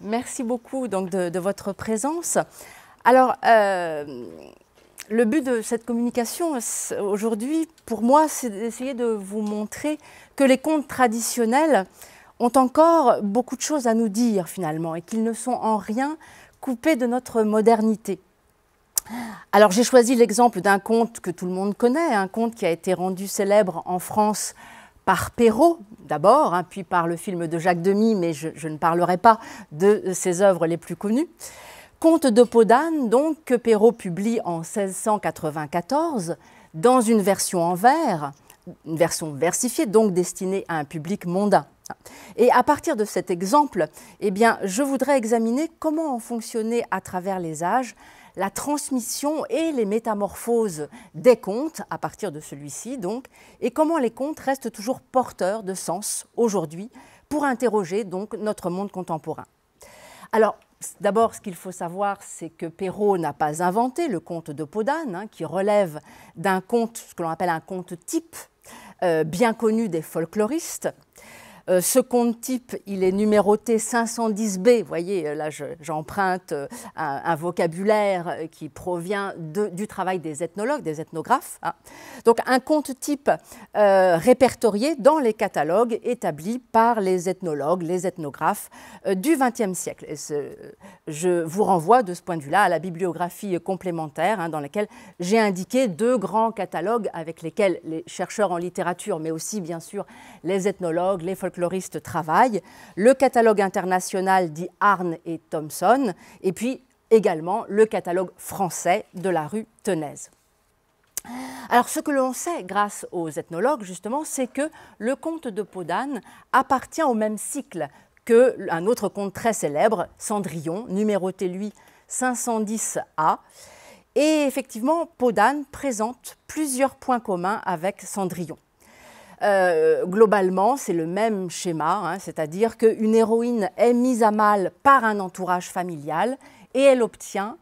Merci beaucoup de, votre présence. Alors, euh, le but de cette communication aujourd'hui, pour moi, c'est d'essayer de vous montrer que les contes traditionnels ont encore beaucoup de choses à nous dire finalement et qu'ils ne sont en rien coupés de notre modernité. Alors j'ai choisi l'exemple d'un conte que tout le monde connaît, un conte qui a été rendu célèbre en France par Perrault d'abord, hein, puis par le film de Jacques Demy, mais je, ne parlerai pas de ses œuvres les plus connues. Conte de Podane, donc, que Perrault publie en 1694 dans une version en vers, une version versifiée, donc destinée à un public mondain. Et à partir de cet exemple, eh je voudrais examiner comment ont fonctionné à travers les âges la transmission et les métamorphoses des contes, à partir de celui-ci donc, et comment les contes restent toujours porteurs de sens aujourd'hui pour interroger donc notre monde contemporain. Alors, D'abord, ce qu'il faut savoir, c'est que Perrault n'a pas inventé le conte de Podane, hein, qui relève d'un conte, ce que l'on appelle un conte type, euh, bien connu des folkloristes ce euh, compte type, il est numéroté 510B. Vous voyez, euh, là, j'emprunte euh, un, vocabulaire qui provient du travail des ethnologues, des ethnographes. Hein. Donc, un compte type répertorié dans les catalogues établis par les ethnologues, les ethnographes du XXe siècle. je vous renvoie de ce point de vue-là à la bibliographie complémentaire hein, dans laquelle j'ai indiqué deux grands catalogues avec lesquels les chercheurs en littérature, mais aussi bien sûr les ethnologues, les folkloristes, Travail, le catalogue international dit Arne et Thomson, et puis également le catalogue français de la rue Tenaise. Alors ce que l'on sait grâce aux ethnologues justement, c'est que le conte de Podane appartient au même cycle qu'un autre conte très célèbre, Cendrillon, numéroté lui 510A. Et effectivement, Podane présente plusieurs points communs avec Cendrillon. Euh, globalement, c'est le même schéma, hein, c'est-à-dire qu'une héroïne est mise à mal par un entourage familial et elle obtient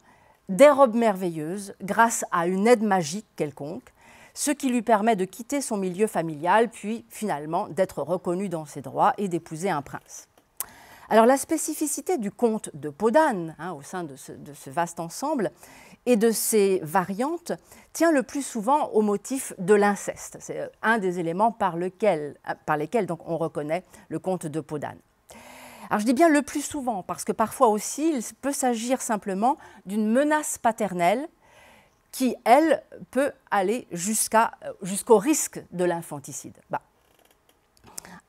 des robes merveilleuses grâce à une aide magique quelconque, ce qui lui permet de quitter son milieu familial, puis finalement d'être reconnue dans ses droits et d'épouser un prince. Alors la spécificité du conte de Podane hein, au sein de ce vaste ensemble, et de ces variantes tient le plus souvent au motif de l'inceste. C'est euh, un des éléments par, lequel, euh, par lesquels donc, on reconnaît le conte de Podane. Alors je dis bien le plus souvent, parce que parfois aussi, il peut s'agir simplement d'une menace paternelle qui, elle, peut aller euh, jusqu'au risque de l'infanticide. Bah.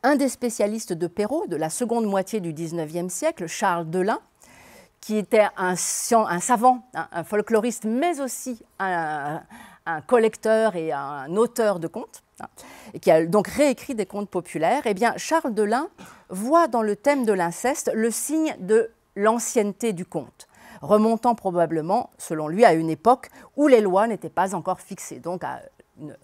Un des spécialistes de Perrault de la seconde moitié du XIXe siècle, Charles Delin, qui était un, savant, un, folkloriste, mais aussi un, collecteur et un auteur de contes, hein, et qui a donc réécrit des contes populaires, eh bien, Charles Delin voit dans le thème de l'inceste le signe de l'ancienneté du conte remontant probablement, selon lui, à une époque où les lois n'étaient pas encore fixées, donc à une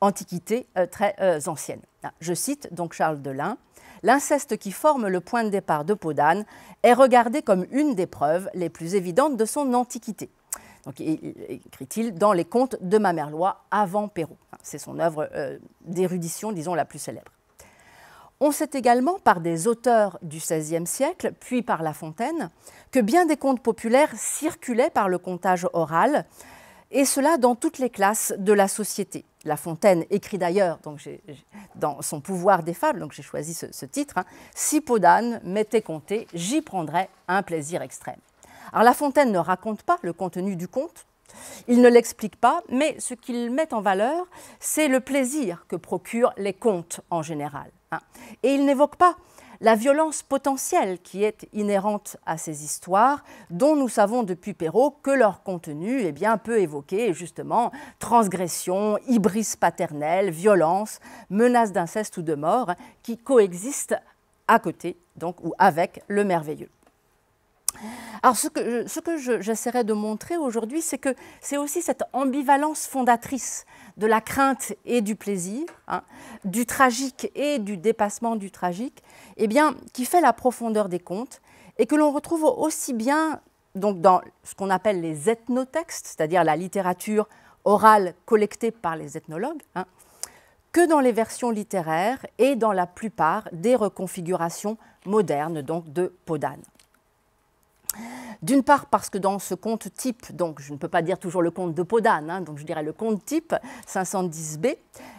antiquité euh, très euh, ancienne. Ah, je cite donc Charles Delin l'inceste qui forme le point de départ de Podane est regardé comme une des preuves les plus évidentes de son antiquité. écrit-il dans les contes de Mamerlois avant Pérou ». C'est son œuvre euh, d'érudition, disons, la plus célèbre. On sait également par des auteurs du XVIe siècle, puis par La Fontaine, que bien des contes populaires circulaient par le comptage oral, et cela dans toutes les classes de la société. La Fontaine écrit d'ailleurs, dans son pouvoir des fables, donc j'ai choisi ce, titre, hein, Si Podane m'était compté, j'y prendrais un plaisir extrême. Alors La Fontaine ne raconte pas le contenu du conte, il ne l'explique pas, mais ce qu'il met en valeur, c'est le plaisir que procurent les contes en général. Hein. Et il n'évoque pas la violence potentielle qui est inhérente à ces histoires, dont nous savons depuis Perrault que leur contenu bien, peut évoquer justement transgression, hybris paternelle, violence, menace d'inceste ou de mort, qui coexistent à côté donc, ou avec le merveilleux. Alors ce que, j'essaierai de montrer aujourd'hui, c'est que c'est aussi cette ambivalence fondatrice de la crainte et du plaisir, hein, du tragique et du dépassement du tragique, eh bien, qui fait la profondeur des contes et que l'on retrouve aussi bien donc, dans ce qu'on appelle les ethnotextes, c'est-à-dire la littérature orale collectée par les ethnologues, hein, que dans les versions littéraires et dans la plupart des reconfigurations modernes donc de Podane. D'une part parce que dans ce conte type, donc je ne peux pas dire toujours le conte de peau d'âne, hein, donc je dirais le conte type 510B,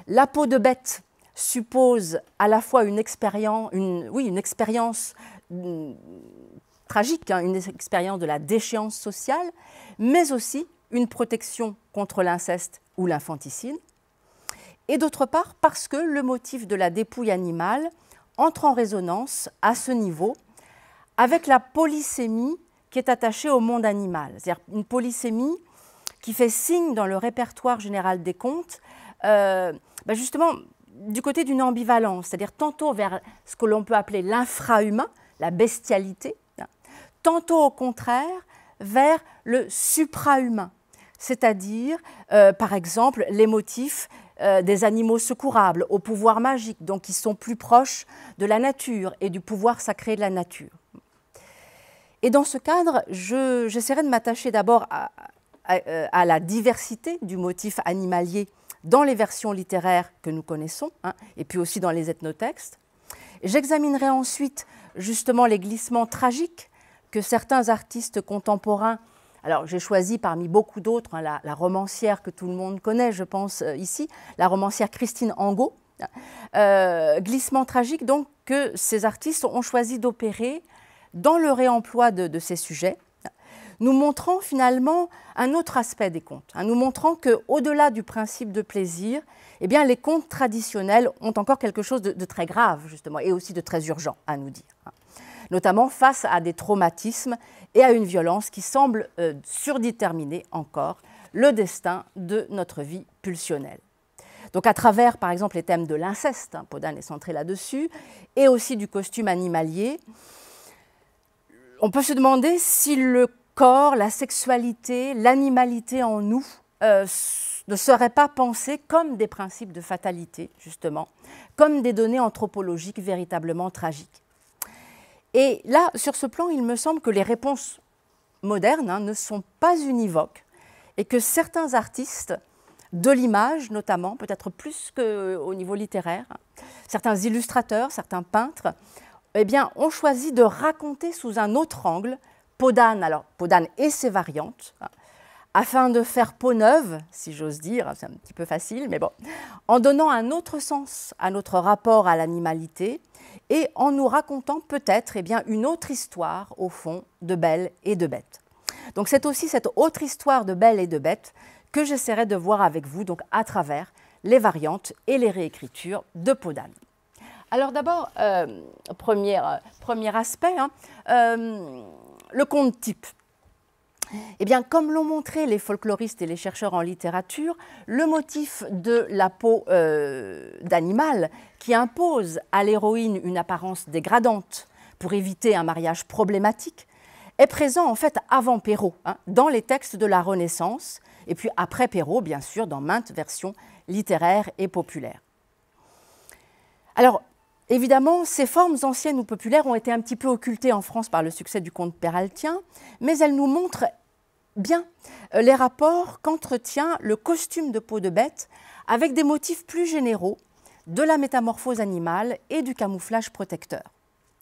la peau de bête suppose à la fois une expérience, oui, une expérience mm, tragique, hein, une expérience de la déchéance sociale, mais aussi une protection contre l'inceste ou l'infanticide. Et d'autre part parce que le motif de la dépouille animale entre en résonance à ce niveau avec la polysémie qui est attachée au monde animal, c'est-à-dire une polysémie qui fait signe dans le répertoire général des contes, euh, bah, justement du côté d'une ambivalence, c'est-à-dire tantôt vers ce que l'on peut appeler l'infra-humain, la bestialité, tantôt au contraire vers le supra-humain, c'est-à-dire euh, par exemple les motifs euh, des animaux secourables au pouvoir magique, donc qui sont plus proches de la nature et du pouvoir sacré de la nature. Et dans ce cadre, j'essaierai de m'attacher d'abord euh, à, la diversité du motif animalier dans les versions littéraires que nous connaissons, hein, et puis aussi dans les ethnotextes. J'examinerai ensuite justement les glissements tragiques que certains artistes contemporains, alors j'ai choisi parmi beaucoup d'autres hein, la, romancière que tout le monde connaît, je pense euh, ici, la romancière Christine Angot, hein, euh, glissements tragiques glissement tragique donc que ces artistes ont choisi d'opérer dans le réemploi de, ces sujets, nous montrant finalement un autre aspect des contes, hein, nous montrant qu'au-delà du principe de plaisir, eh bien, les contes traditionnels ont encore quelque chose de, très grave, justement, et aussi de très urgent à nous dire, hein. notamment face à des traumatismes et à une violence qui semble euh, surdéterminer encore le destin de notre vie pulsionnelle. Donc à travers, par exemple, les thèmes de l'inceste, hein, Podin est centré là-dessus, et aussi du costume animalier, on peut se demander si le corps, la sexualité, l'animalité en nous euh, ne seraient pas pensés comme des principes de fatalité, justement, comme des données anthropologiques véritablement tragiques. Et là, sur ce plan, il me semble que les réponses modernes hein, ne sont pas univoques et que certains artistes, de l'image notamment, peut-être plus qu'au niveau littéraire, hein, certains illustrateurs, certains peintres, eh bien, on choisit de raconter sous un autre angle Podane, alors et ses variantes, hein, afin de faire peau neuve, si j'ose dire, hein, c'est un petit peu facile, mais bon, en donnant un autre sens à notre rapport à l'animalité et en nous racontant peut-être eh bien, une autre histoire, au fond, de Belle et de Bête. Donc c'est aussi cette autre histoire de Belle et de Bête que j'essaierai de voir avec vous, donc à travers les variantes et les réécritures de Podane. Alors d'abord, euh, euh, premier, aspect, hein, euh, le conte type. Eh bien, comme l'ont montré les folkloristes et les chercheurs en littérature, le motif de la peau d'animal qui impose à l'héroïne une apparence dégradante pour éviter un mariage problématique est présent en fait avant Perrault, hein, dans les textes de la Renaissance, et puis après Perrault, bien sûr, dans maintes versions littéraires et populaires. Alors, Évidemment, ces formes anciennes ou populaires ont été un petit peu occultées en France par le succès du conte Peraltien, mais elles nous montrent bien euh, les rapports qu'entretient le costume de peau de bête avec des motifs plus généraux de la métamorphose animale et du camouflage protecteur.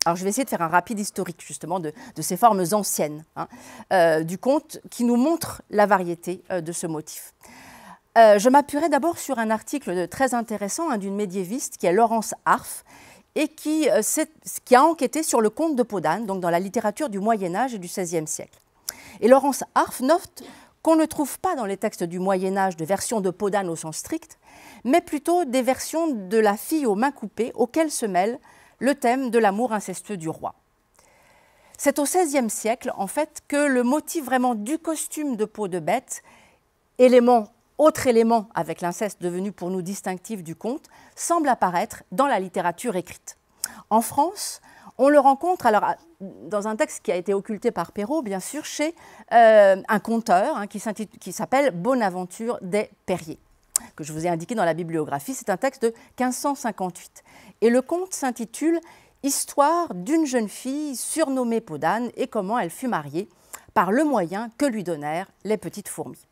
Alors je vais essayer de faire un rapide historique justement de, ces formes anciennes hein, euh, du conte qui nous montre la variété euh, de ce motif. je m'appuierai d'abord sur un article très intéressant hein, d'une médiéviste qui est Laurence Harf et euh, qui, a enquêté sur le conte de Podane, donc dans la littérature du Moyen Âge et du XVIe siècle. Et Laurence Arf note qu'on ne trouve pas dans les textes du Moyen Âge de versions de Podane au sens strict, mais plutôt des versions de la fille aux mains coupées auxquelles se mêle le thème de l'amour incestueux du roi. C'est au XVIe siècle, en fait, que le motif vraiment du costume de peau de bête, élément autre élément avec l'inceste devenu pour nous distinctif du conte, semble apparaître dans la littérature écrite. En France, on le rencontre alors dans un texte qui a été occulté par Perrault, bien sûr, chez euh, un conteur hein, qui s'appelle Bonaventure des Perriers, que je vous ai indiqué dans la bibliographie. C'est un texte de 1558. Et le conte s'intitule Histoire d'une jeune fille surnommée Podane et comment elle fut mariée par le moyen que lui donnèrent les petites fourmis.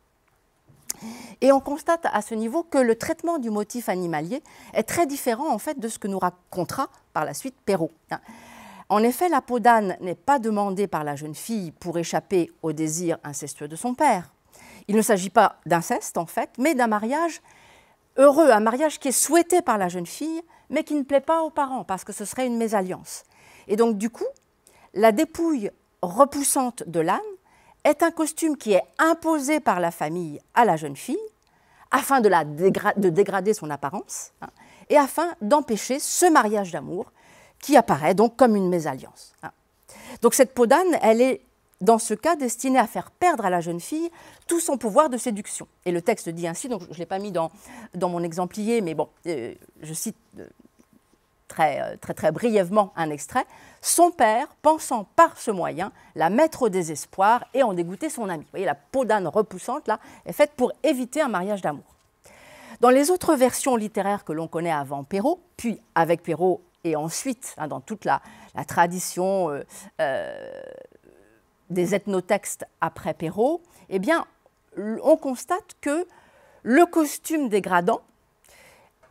Et on constate à ce niveau que le traitement du motif animalier est très différent en fait de ce que nous racontera par la suite Perrault. Hein. En effet, la peau d'âne n'est pas demandée par la jeune fille pour échapper au désir incestueux de son père. Il ne s'agit pas d'inceste en fait, mais d'un mariage heureux, un mariage qui est souhaité par la jeune fille, mais qui ne plaît pas aux parents parce que ce serait une mésalliance. Et donc du coup, la dépouille repoussante de l'âne est un costume qui est imposé par la famille à la jeune fille afin de, la de dégrader son apparence hein, et afin d'empêcher ce mariage d'amour qui apparaît donc comme une mésalliance. Hein. Donc cette peau d'âne, elle est dans ce cas destinée à faire perdre à la jeune fille tout son pouvoir de séduction. Et le texte dit ainsi, donc je ne l'ai pas mis dans, dans mon exemplier, mais bon, euh, je cite euh, euh, très, très, brièvement un extrait, son père, pensant par ce moyen la mettre au désespoir et en dégoûter son ami. Vous voyez, la peau d'âne repoussante, là, est faite pour éviter un mariage d'amour. Dans les autres versions littéraires que l'on connaît avant Perrault, puis avec Perrault et ensuite hein, dans toute la, tradition euh, euh, des ethnotextes après Perrault, eh bien, on constate que le costume dégradant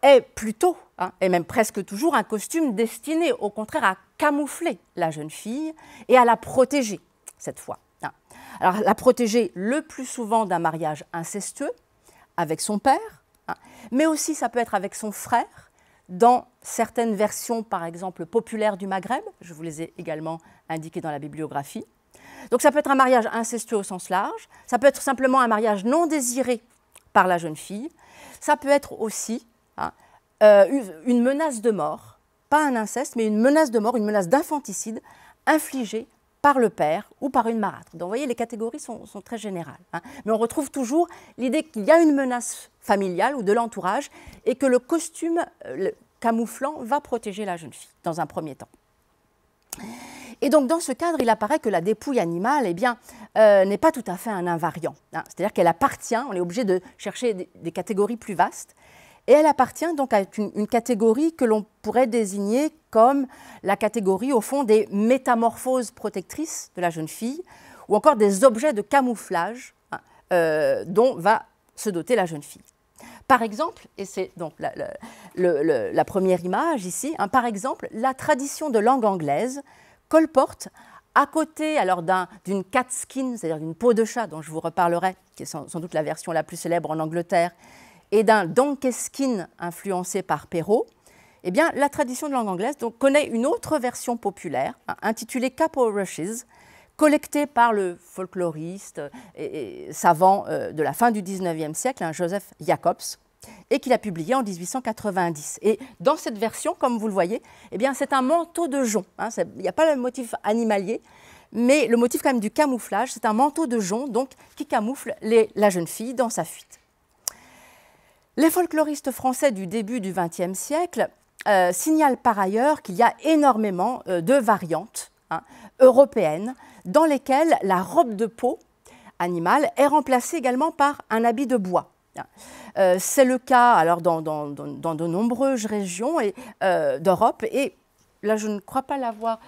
est plutôt Hein, et même presque toujours un costume destiné au contraire à camoufler la jeune fille et à la protéger cette fois. Hein. Alors la protéger le plus souvent d'un mariage incestueux avec son père, hein, mais aussi ça peut être avec son frère. Dans certaines versions, par exemple, populaires du Maghreb, je vous les ai également indiquées dans la bibliographie. Donc ça peut être un mariage incestueux au sens large, ça peut être simplement un mariage non désiré par la jeune fille, ça peut être aussi euh, une menace de mort, pas un inceste, mais une menace de mort, une menace d'infanticide infligée par le père ou par une marâtre. Donc vous voyez, les catégories sont, très générales. Hein. Mais on retrouve toujours l'idée qu'il y a une menace familiale ou de l'entourage et que le costume euh, camouflant va protéger la jeune fille dans un premier temps. Et donc dans ce cadre, il apparaît que la dépouille animale eh bien, euh, n'est pas tout à fait un invariant. Hein. C'est-à-dire qu'elle appartient, on est obligé de chercher des catégories plus vastes, et elle appartient donc à une, catégorie que l'on pourrait désigner comme la catégorie, au fond, des métamorphoses protectrices de la jeune fille, ou encore des objets de camouflage hein, euh, dont va se doter la jeune fille. Par exemple, et c'est donc la, première image ici, hein, par exemple, la tradition de langue anglaise colporte à côté alors d'une cat skin, c'est-à-dire d'une peau de chat dont je vous reparlerai, qui est sans, doute la version la plus célèbre en Angleterre, et d'un Donkeskin influencé par Perrault, eh bien, la tradition de langue anglaise donc, connaît une autre version populaire, hein, intitulée Capo Rushes, collectée par le folkloriste et, savant euh, de la fin du 19e siècle, hein, Joseph Jacobs, et qu'il a publié en 1890. Et dans cette version, comme vous le voyez, eh bien, c'est un manteau de jonc. Hein, il n'y a pas le motif animalier, mais le motif quand du camouflage, c'est un manteau de jonc donc, qui camoufle la jeune fille dans sa fuite. Les folkloristes français du début du XXe siècle euh, signalent par ailleurs qu'il y a énormément euh, de variantes hein, européennes dans lesquelles la robe de peau animale est remplacée également par un habit de bois. Hein. Euh, c'est le cas alors dans, de nombreuses régions d'Europe et là je ne crois pas l'avoir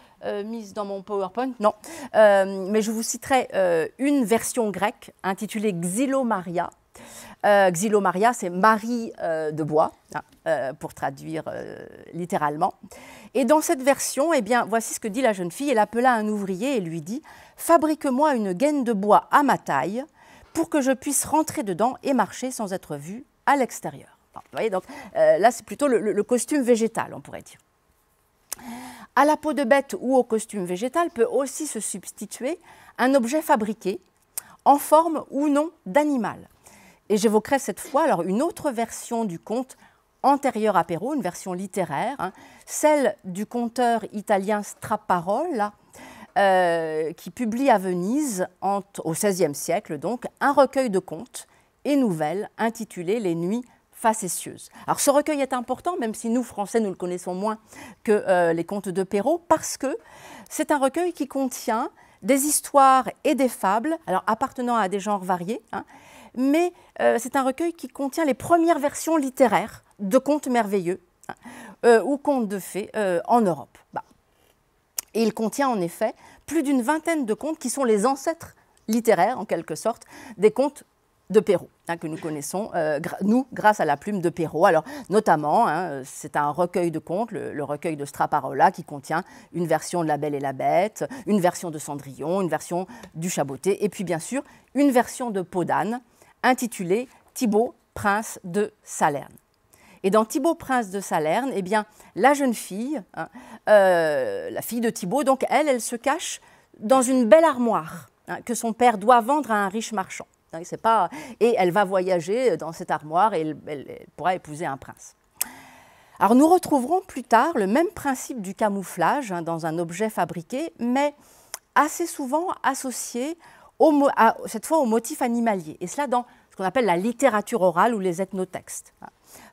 mise dans mon PowerPoint, non, mais je vous citerai une version grecque intitulée Xylomaria, euh, Xylomaria, c'est Marie euh, de bois, ah. euh, pour traduire littéralement. Et dans cette version, eh bien, voici ce que dit la jeune fille. Elle appela un ouvrier et lui dit Fabrique-moi une gaine de bois à ma taille pour que je puisse rentrer dedans et marcher sans être vue à l'extérieur. vous voyez, donc là, c'est plutôt le costume végétal, on pourrait dire. À la peau de bête ou au costume végétal peut aussi se substituer un objet fabriqué en forme ou non d'animal. Et j'évoquerai cette fois alors une autre version du conte antérieur à Perrault, une version littéraire, hein, celle du conteur italien Straparola, euh, qui publie à Venise, au XVIe siècle donc, un recueil de contes et nouvelles intitulé Les Nuits facétieuses. Alors ce recueil est important, même si nous, Français, nous le connaissons moins que euh, les contes de Perrault, parce que c'est un recueil qui contient des histoires et des fables, alors appartenant à des genres variés, hein, mais euh, c'est un recueil qui contient les premières versions littéraires de contes merveilleux hein, euh, ou contes de fées euh, en Europe. Bah. Et il contient en effet plus d'une vingtaine de contes qui sont les ancêtres littéraires, en quelque sorte, des contes de Perrault, hein, que nous connaissons, nous, grâce à la plume de Perrault. Alors, notamment, hein, c'est un recueil de contes, le, recueil de Straparola, qui contient une version de La Belle et la Bête, une version de Cendrillon, une version du Chaboté, et puis bien sûr, une version de Podane, intitulé Thibaut, prince de Salerne. Et dans Thibaut, prince de Salerne, eh bien, la jeune fille, hein, euh, la fille de Thibaut, donc elle, elle se cache dans une belle armoire hein, que son père doit vendre à un riche marchand. Hein, pas... Et elle va voyager dans cette armoire et elle pourra épouser un prince. Alors nous retrouverons plus tard le même principe du camouflage hein, dans un objet fabriqué, mais assez souvent associé cette fois au motif animalier, et cela dans ce qu'on appelle la littérature orale ou les ethnotextes.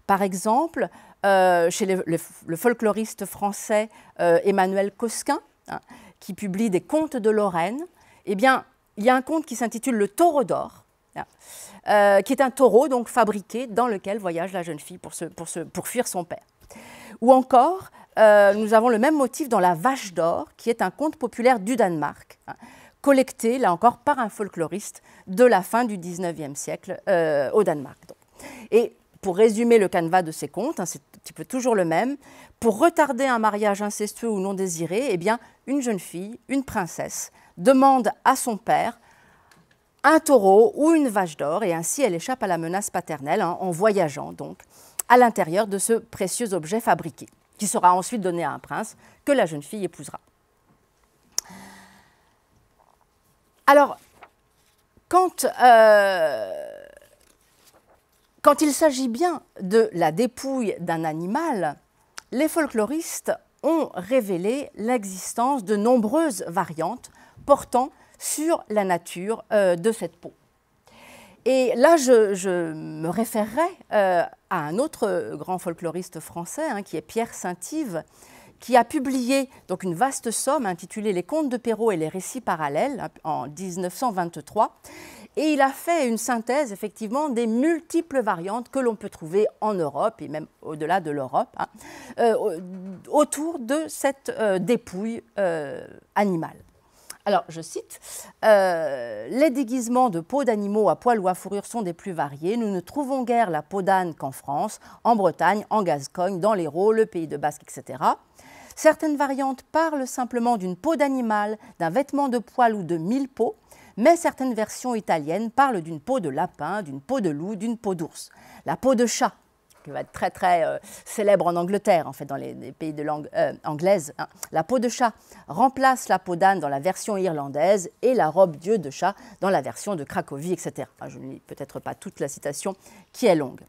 Par exemple, euh, chez le, folkloriste français euh, Emmanuel Cosquin, hein, qui publie des contes de Lorraine, eh bien, il y a un conte qui s'intitule Le taureau d'or, hein, euh, qui est un taureau donc fabriqué dans lequel voyage la jeune fille pour, pour, pour fuir son père. Ou encore, nous avons le même motif dans La vache d'or, qui est un conte populaire du Danemark. Hein, collectée, là encore, par un folkloriste de la fin du 19e siècle euh, au Danemark. Et pour résumer le canevas de ces contes, hein, c'est petit peu toujours le même, pour retarder un mariage incestueux ou non désiré, eh bien, une jeune fille, une princesse, demande à son père un taureau ou une vache d'or, et ainsi elle échappe à la menace paternelle hein, en voyageant donc à l'intérieur de ce précieux objet fabriqué, qui sera ensuite donné à un prince que la jeune fille épousera. Alors, euh, quand, il s'agit bien de la dépouille d'un animal, les folkloristes ont révélé l'existence de nombreuses variantes portant sur la nature euh, de cette peau. Et là, je, me référerai euh, à un autre grand folkloriste français, hein, qui est Pierre Saint-Yves, qui a publié donc une vaste somme intitulée Les contes de Perrault et les récits parallèles en 1923. Et il a fait une synthèse effectivement des multiples variantes que l'on peut trouver en Europe et même au-delà de l'Europe hein, euh, autour de cette euh, dépouille euh, animale. Alors, je cite, Les déguisements de peaux d'animaux à poils ou à fourrure sont des plus variés. Nous ne trouvons guère la peau d'âne qu'en France, en Bretagne, en Gascogne, dans l'Hérault, le pays de Basque, etc. Certaines variantes parlent simplement d'une peau d'animal, d'un vêtement de poil ou de mille peaux, mais certaines versions italiennes parlent d'une peau de lapin, d'une peau de loup, d'une peau d'ours. La peau de chat, qui va être très très euh, célèbre en Angleterre, en fait, dans les, pays de langue euh, anglaise. Hein. La peau de chat remplace la peau d'âne dans la version irlandaise et la robe dieu de chat dans la version de Cracovie, etc. je ne lis peut-être pas toute la citation qui est longue.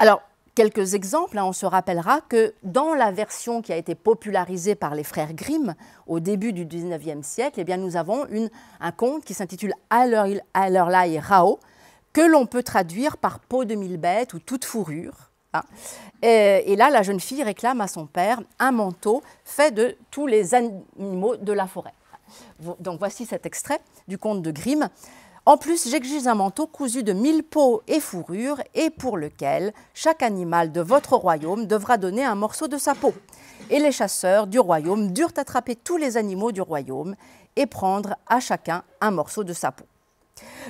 Alors, quelques exemples. Hein. on se rappellera que dans la version qui a été popularisée par les frères Grimm au début du 19e siècle, eh bien, nous avons un conte qui s'intitule Allerlei Rao, que l'on peut traduire par peau de mille bêtes ou toute fourrure. Hein. et, là, la jeune fille réclame à son père un manteau fait de tous les animaux de la forêt. Donc voici cet extrait du conte de Grimm. En plus, j'exige un manteau cousu de mille peaux et fourrures et pour lequel chaque animal de votre royaume devra donner un morceau de sa peau. Et les chasseurs du royaume durent attraper tous les animaux du royaume et prendre à chacun un morceau de sa peau.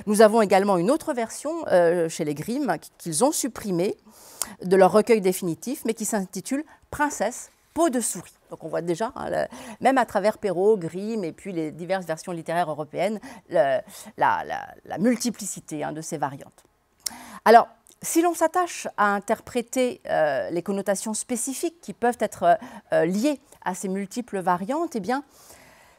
Nous avons également une autre version euh, chez les Grimm qu'ils ont supprimée de leur recueil définitif, mais qui s'intitule Princesse de souris. Donc on voit déjà, hein, même à travers Perrault, Grimm et puis les diverses versions littéraires européennes, la, multiplicité hein, de ces variantes. Alors, si l'on s'attache à interpréter euh, les connotations spécifiques qui peuvent être euh, euh, liées à ces multiples variantes, eh bien,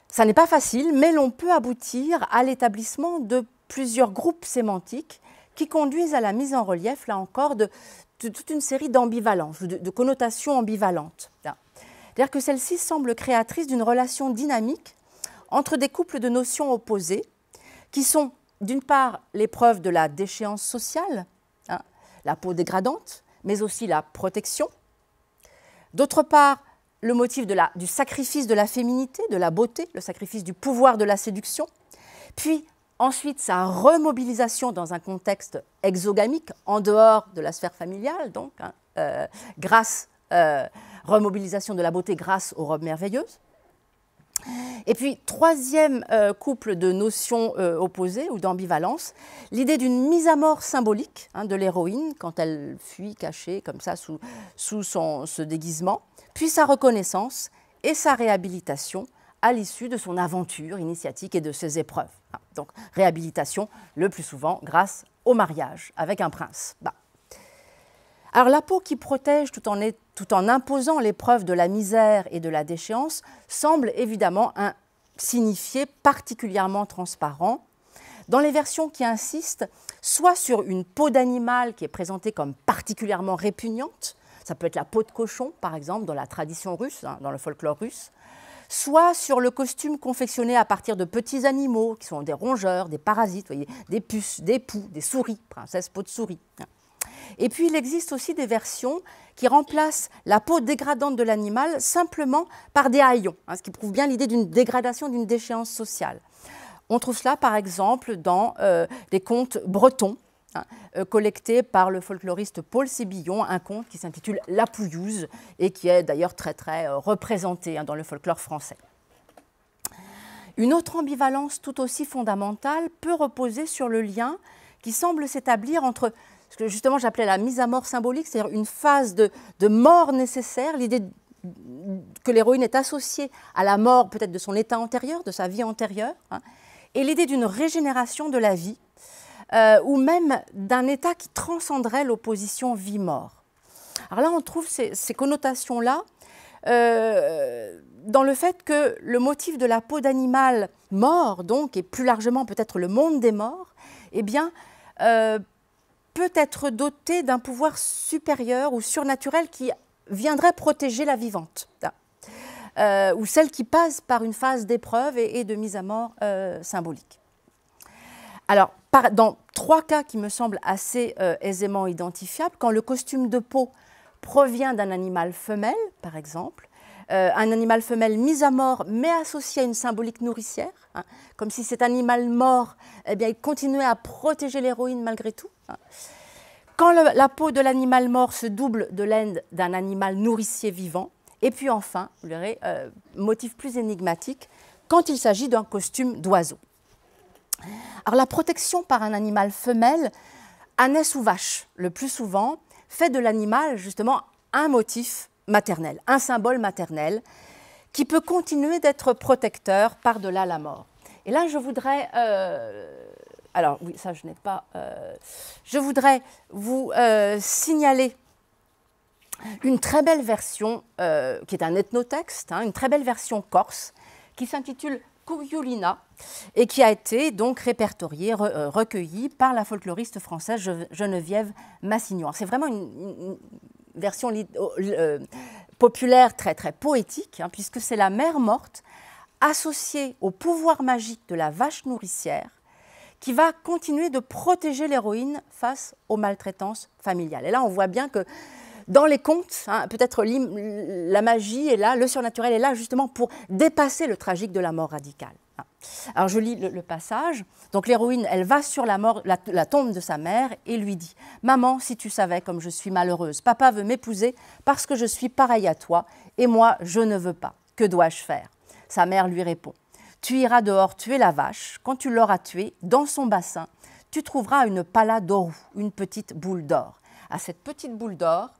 ça n'est pas facile, mais l'on peut aboutir à l'établissement de plusieurs groupes sémantiques qui conduisent à la mise en relief, là encore, de, toute une série d'ambivalences, de connotations ambivalentes. C'est-à-dire que celle-ci semble créatrice d'une relation dynamique entre des couples de notions opposées, qui sont d'une part l'épreuve de la déchéance sociale, hein, la peau dégradante, mais aussi la protection, d'autre part le motif du sacrifice de la féminité, de la beauté, le sacrifice du pouvoir de la séduction, puis ensuite sa remobilisation dans un contexte exogamique, en dehors de la sphère familiale, donc, hein, euh, grâce euh, remobilisation de la beauté grâce aux robes merveilleuses. Et puis, troisième euh, couple de notions euh, opposées ou d'ambivalence, l'idée d'une mise à mort symbolique hein, de l'héroïne quand elle fuit cachée comme ça sous, sous ce déguisement, puis sa reconnaissance et sa réhabilitation à l'issue de son aventure initiatique et de ses épreuves. Hein, donc réhabilitation le plus souvent grâce au mariage avec un prince. Bah. Alors la peau qui protège tout en, imposant l'épreuve de la misère et de la déchéance semble évidemment un signifié particulièrement transparent. Dans les versions qui insistent soit sur une peau d'animal qui est présentée comme particulièrement répugnante, ça peut être la peau de cochon par exemple dans la tradition russe, hein, dans le folklore russe, soit sur le costume confectionné à partir de petits animaux qui sont des rongeurs, des parasites, des puces, des poux, des souris, princesse peau de souris. Et puis il existe aussi des versions qui remplacent la peau dégradante de l'animal simplement par des haillons, hein, ce qui prouve bien l'idée d'une dégradation, d'une déchéance sociale. On trouve cela par exemple dans euh, des contes bretons hein, euh, collectés par le folkloriste Paul Sébillon, un conte qui s'intitule La Pouillouse et qui est d'ailleurs très très euh, représenté hein, dans le folklore français. Une autre ambivalence tout aussi fondamentale peut reposer sur le lien qui semble s'établir entre ce que justement j'appelais la mise à mort symbolique, c'est-à-dire une phase de, de mort nécessaire, l'idée que l'héroïne est associée à la mort peut-être de son état antérieur, de sa vie antérieure, hein, et l'idée d'une régénération de la vie, euh, ou même d'un état qui transcenderait l'opposition vie-mort. Alors là, on trouve ces, connotations-là euh, dans le fait que le motif de la peau d'animal mort, donc, et plus largement peut-être le monde des morts, eh bien, euh, peut être doté d'un pouvoir supérieur ou surnaturel qui viendrait protéger la vivante. Hein, euh, ou celle qui passe par une phase d'épreuve et, de mise à mort euh, symbolique. Alors, dans trois cas qui me semblent assez euh, aisément identifiables, quand le costume de peau provient d'un animal femelle, par exemple, un animal femelle mise à mort mais associé à une symbolique nourricière, hein, comme si cet animal mort eh bien, il continuait à protéger l'héroïne malgré tout, quand la peau de l'animal mort se double de laine d'un animal nourricier vivant. Et puis enfin, vous verrez, euh, motif plus énigmatique, quand il s'agit d'un costume d'oiseau. Alors la protection par un animal femelle, ânesse ou vache, le plus souvent, fait de l'animal justement un motif maternel, un symbole maternel qui peut continuer d'être protecteur par-delà la mort. Et là, je voudrais euh, alors oui, ça je n'ai pas. Euh, je voudrais vous euh, signaler une très belle version, euh, qui est un ethnotexte, hein, une très belle version corse, qui s'intitule Couriolina et qui a été donc répertoriée, recueillie par la folkloriste française Geneviève Massignon. C'est vraiment une, version oh, populaire très très poétique, hein, puisque c'est la mère morte associée au pouvoir magique de la vache nourricière qui va continuer de protéger l'héroïne face aux maltraitances familiales. Et là, on voit bien que dans les contes, hein, peut-être la magie est là, le surnaturel est là justement pour dépasser le tragique de la mort radicale. Hein. Alors je lis le, passage. Donc l'héroïne, elle va sur la, la, tombe de sa mère et lui dit ⁇ Maman, si tu savais comme je suis malheureuse, papa veut m'épouser parce que je suis pareille à toi et moi je ne veux pas. Que dois-je faire ?⁇ Sa mère lui répond ⁇ tu iras dehors tuer la vache. Quand tu l'auras tuée, dans son bassin, tu trouveras une pala d'or, une petite boule d'or. À cette petite boule d'or,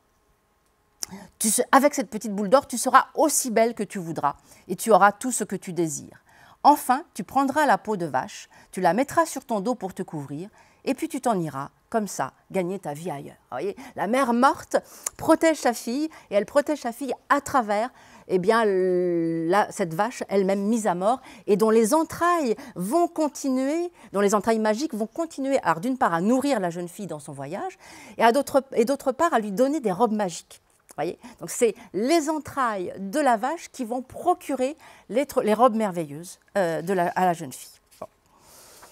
avec cette petite boule d'or, tu seras aussi belle que tu voudras et tu auras tout ce que tu désires. Enfin, tu prendras la peau de vache, tu la mettras sur ton dos pour te couvrir, et puis tu t'en iras, comme ça, gagner ta vie ailleurs. voyez, la mère morte protège sa fille, et elle protège sa fille à travers eh bien, cette vache elle-même mise à mort et dont les entrailles vont continuer, dont les entrailles magiques vont continuer, d'une part à nourrir la jeune fille dans son voyage et, d'autre, part à lui donner des robes magiques. Voyez Donc c'est les entrailles de la vache qui vont procurer les, robes merveilleuses euh, à la jeune fille.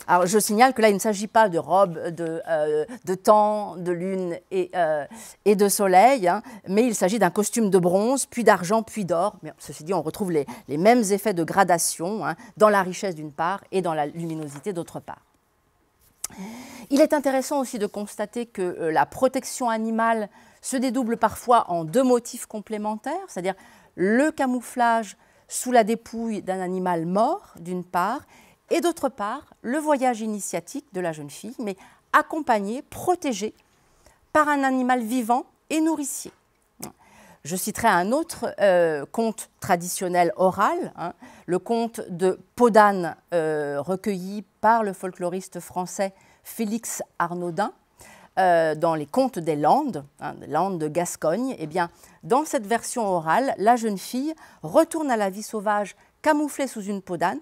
Alors je signale que là, il ne s'agit pas de robes euh, de, temps, de lune et, euh, de soleil, hein, mais il s'agit d'un costume de bronze, puis d'argent, puis d'or. Mais ceci dit, on retrouve les, mêmes effets de gradation hein, dans la richesse d'une part et dans la luminosité d'autre part. Il est intéressant aussi de constater que euh, la protection animale se dédouble parfois en deux motifs complémentaires, c'est-à-dire le camouflage sous la dépouille d'un animal mort, d'une part, et d'autre part le voyage initiatique de la jeune fille, mais accompagnée, protégé par un animal vivant et nourricier. Je citerai un autre euh, conte traditionnel oral, hein, le conte de Podane, euh, recueilli par le folkloriste français Félix Arnaudin euh, dans les contes des Landes, hein, Landes de Gascogne. Eh bien, dans cette version orale, la jeune fille retourne à la vie sauvage camouflée sous une podane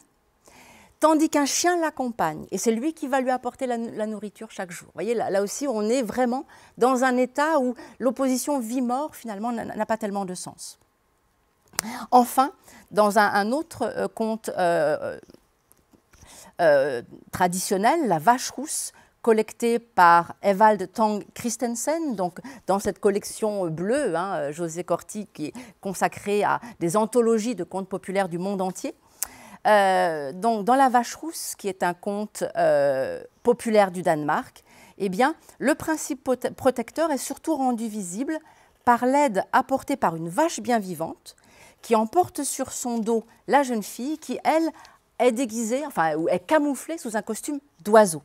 tandis qu'un chien l'accompagne. Et c'est lui qui va lui apporter la, nourriture chaque jour. Vous voyez, là, aussi, on est vraiment dans un état où l'opposition vie-mort, finalement, n'a pas tellement de sens. Enfin, dans un, autre euh, conte euh, euh, traditionnel, la vache rousse, collectée par Evald Tang Christensen, donc dans cette collection bleue, hein, José Corti, qui est consacrée à des anthologies de contes populaires du monde entier. Euh, dans La Vache Rousse, qui est un conte euh, populaire du Danemark, eh bien, le principe protecteur est surtout rendu visible par l'aide apportée par une vache bien vivante qui emporte sur son dos la jeune fille qui, elle, est déguisée, enfin, ou est camouflée sous un costume d'oiseau.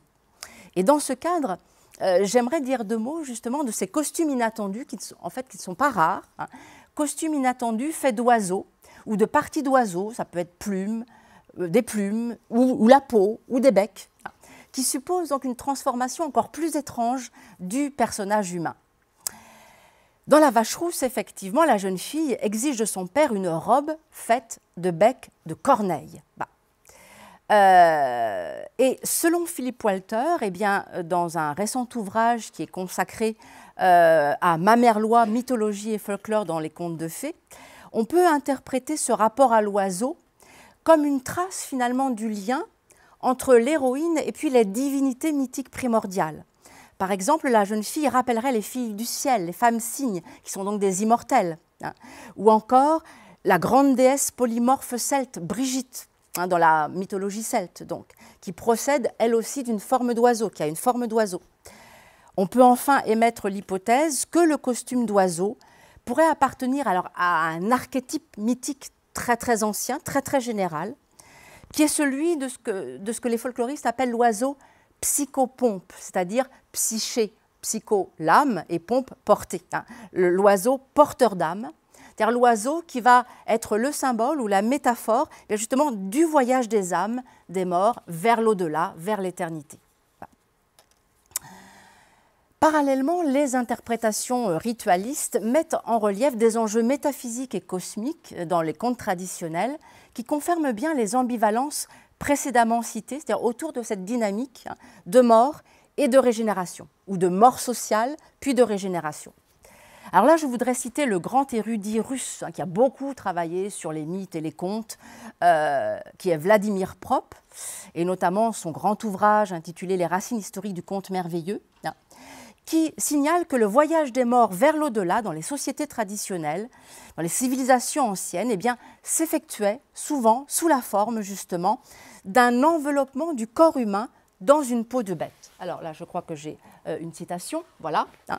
Et dans ce cadre, euh, j'aimerais dire deux mots justement de ces costumes inattendus qui, en fait, qui ne sont pas rares. Hein. Costumes inattendus faits d'oiseaux ou de parties d'oiseaux, ça peut être plumes, euh, des plumes, ou, la peau, ou des becs, qui suppose donc une transformation encore plus étrange du personnage humain. Dans La Vache Rousse, effectivement, la jeune fille exige de son père une robe faite de becs de corneille. Bah. Euh, et selon Philippe Walter, eh bien, dans un récent ouvrage qui est consacré euh, à Mamerlois, mythologie et folklore dans les contes de fées, on peut interpréter ce rapport à l'oiseau comme une trace finalement du lien entre l'héroïne et puis les divinités mythiques primordiales. Par exemple, la jeune fille rappellerait les filles du ciel, les femmes cygnes, qui sont donc des immortelles. Hein. Ou encore la grande déesse polymorphe celte, Brigitte, hein, dans la mythologie celte, donc, qui procède elle aussi d'une forme d'oiseau, qui a une forme d'oiseau. On peut enfin émettre l'hypothèse que le costume d'oiseau pourrait appartenir alors à un archétype mythique très très ancien, très très général, qui est celui de ce que, les folkloristes appellent l'oiseau psychopompe, c'est-à-dire psyché, psycho l'âme et pompe portée. Hein. L'oiseau porteur d'âme, c'est-à-dire l'oiseau qui va être le symbole ou la métaphore ben, justement du voyage des âmes des morts vers l'au-delà, vers l'éternité. Parallèlement, les interprétations euh, ritualistes mettent en relief des enjeux métaphysiques et cosmiques euh, dans les contes traditionnels qui confirment bien les ambivalences précédemment citées, c'est-à-dire autour de cette dynamique hein, de mort et de régénération, ou de mort sociale puis de régénération. Alors là, je voudrais citer le grand érudit russe hein, qui a beaucoup travaillé sur les mythes et les contes, euh, qui est Vladimir Prop, et notamment son grand ouvrage intitulé Les racines historiques du conte merveilleux. Hein qui signale que le voyage des morts vers l'au-delà dans les sociétés traditionnelles, dans les civilisations anciennes, eh s'effectuait souvent sous la forme justement d'un enveloppement du corps humain dans une peau de bête. Alors là, je crois que j'ai euh, une citation, voilà. Hein.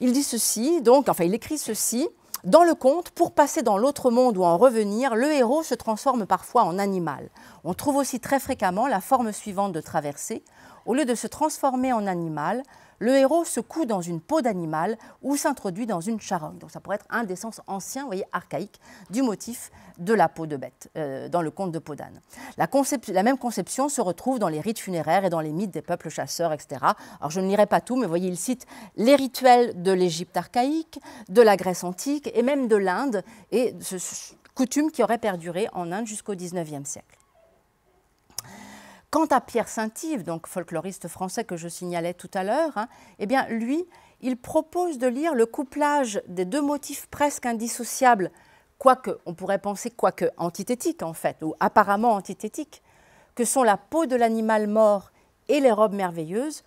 Il dit ceci, donc, enfin, il écrit ceci. Dans le conte, pour passer dans l'autre monde ou en revenir, le héros se transforme parfois en animal. On trouve aussi très fréquemment la forme suivante de traversée. Au lieu de se transformer en animal, le héros se coud dans une peau d'animal ou s'introduit dans une charogne. Donc ça pourrait être un des sens anciens, vous voyez, archaïque, du motif de la peau de bête euh, dans le conte de podane La, même conception se retrouve dans les rites funéraires et dans les mythes des peuples chasseurs, etc. Alors je ne lirai pas tout, mais vous voyez, il cite les rituels de l'Égypte archaïque, de la Grèce antique et même de l'Inde, et ce, coutume qui aurait perduré en Inde jusqu'au XIXe siècle. Quant à Pierre Saint-Yves, donc folkloriste français que je signalais tout à l'heure, hein, eh bien lui, il propose de lire le couplage des deux motifs presque indissociables, quoique, on pourrait penser quoique antithétiques en fait, ou apparemment antithétiques, que sont la peau de l'animal mort et les robes merveilleuses,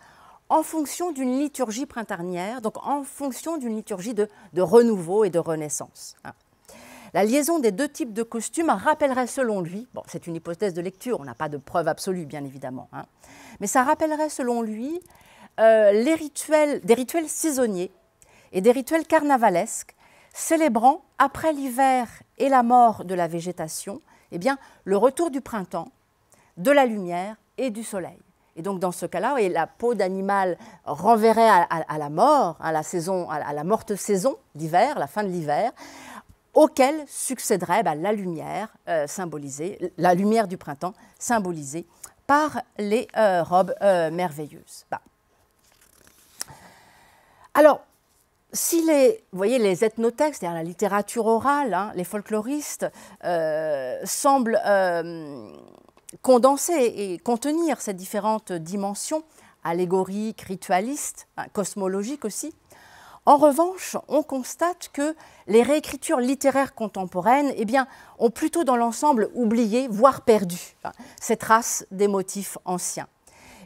en fonction d'une liturgie printanière, donc en fonction d'une liturgie de, renouveau et de renaissance. Hein. La liaison des deux types de costumes rappellerait, selon lui, bon, c'est une hypothèse de lecture, on n'a pas de preuve absolue, bien évidemment, hein, mais ça rappellerait, selon lui, euh, des rituels saisonniers et des rituels carnavalesques célébrant, après l'hiver et la mort de la végétation, eh bien, le retour du printemps, de la lumière et du soleil. Et donc dans ce cas-là, la peau d'animal renverrait à, la mort, à hein, la saison, à, à la morte saison, l'hiver, la fin de l'hiver, auquel succéderait bah, la lumière euh, symbolisée, la lumière du printemps symbolisée par les euh, robes euh, merveilleuses. Bah. Alors, si les, voyez, les ethnotextes, c'est-à-dire la littérature orale, hein, les folkloristes, semblent condenser et contenir ces différentes dimensions allégoriques, ritualistes, hein, cosmologiques aussi, en revanche, on constate que les réécritures littéraires contemporaines eh bien, ont plutôt dans l'ensemble oublié, voire perdu, hein, ces traces des motifs anciens.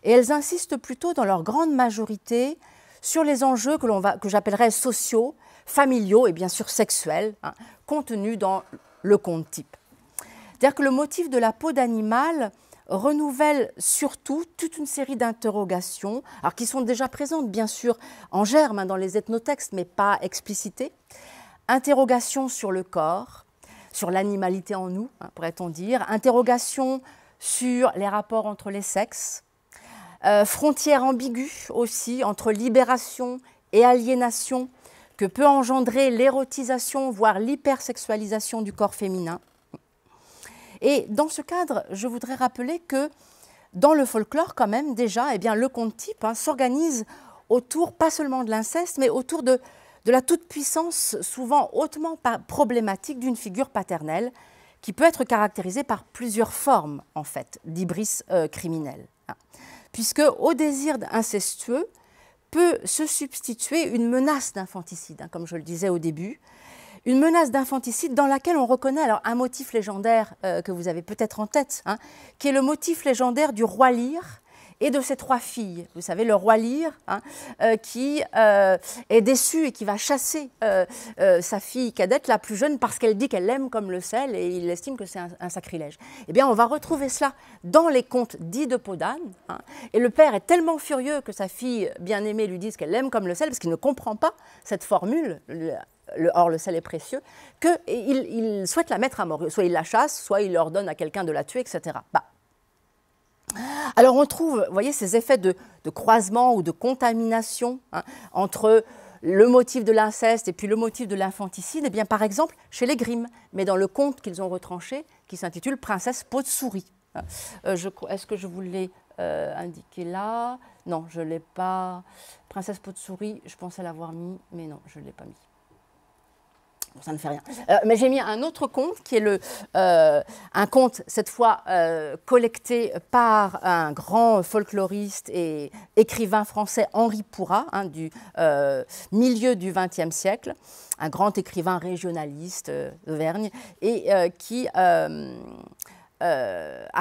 Et elles insistent plutôt dans leur grande majorité sur les enjeux que, l'on que j'appellerais sociaux, familiaux et bien sûr sexuels, hein, contenus dans le conte type. C'est-à-dire que le motif de la peau d'animal renouvelle surtout toute une série d'interrogations, alors qui sont déjà présentes bien sûr en germe hein, dans les ethnotextes, mais pas explicitées. Interrogations sur le corps, sur l'animalité en nous, hein, pourrait-on dire, interrogations sur les rapports entre les sexes, euh, frontières ambiguës aussi entre libération et aliénation que peut engendrer l'érotisation, voire l'hypersexualisation du corps féminin. Et dans ce cadre, je voudrais rappeler que dans le folklore, quand même, déjà, eh le conte type hein, s'organise autour, pas seulement de l'inceste, mais autour de, la toute-puissance, souvent hautement problématique, d'une figure paternelle qui peut être caractérisée par plusieurs formes, en fait, d'hybris euh, criminel. Hein. Puisque au désir incestueux peut se substituer une menace d'infanticide, hein, comme je le disais au début, une menace d'infanticide dans laquelle on reconnaît alors un motif légendaire euh, que vous avez peut-être en tête, hein, qui est le motif légendaire du roi Lear et de ses trois filles. Vous savez, le roi Lear, hein, euh, qui euh, est déçu et qui va chasser sa fille cadette, la plus jeune, parce qu'elle dit qu'elle l'aime comme le sel et il estime que c'est un, sacrilège. Eh bien, on va retrouver cela dans les contes dits de Podane. Hein, et le père est tellement furieux que sa fille bien-aimée lui dise qu'elle l'aime comme le sel, parce qu'il ne comprend pas cette formule or le sel est précieux, qu'il il souhaite la mettre à mort. Soit il la chasse, soit il ordonne à quelqu'un de la tuer, etc. Bah. Alors on trouve, voyez, ces effets de, croisement ou de contamination hein, entre le motif de l'inceste et puis le motif de l'infanticide, eh bien par exemple chez les Grimm, mais dans le conte qu'ils ont retranché, qui s'intitule Princesse peau de souris. Est-ce que je vous l'ai euh, indiqué là Non, je ne l'ai pas. Princesse peau de souris, je pensais l'avoir mis, mais non, je ne l'ai pas mis ça ne fait rien. Euh, mais j'ai mis un autre compte qui est le, euh, un compte, cette fois euh, collecté par un grand folkloriste et écrivain français, Henri Pourrat, hein, du milieu du XXe siècle, un grand écrivain régionaliste d'Auvergne, et qui a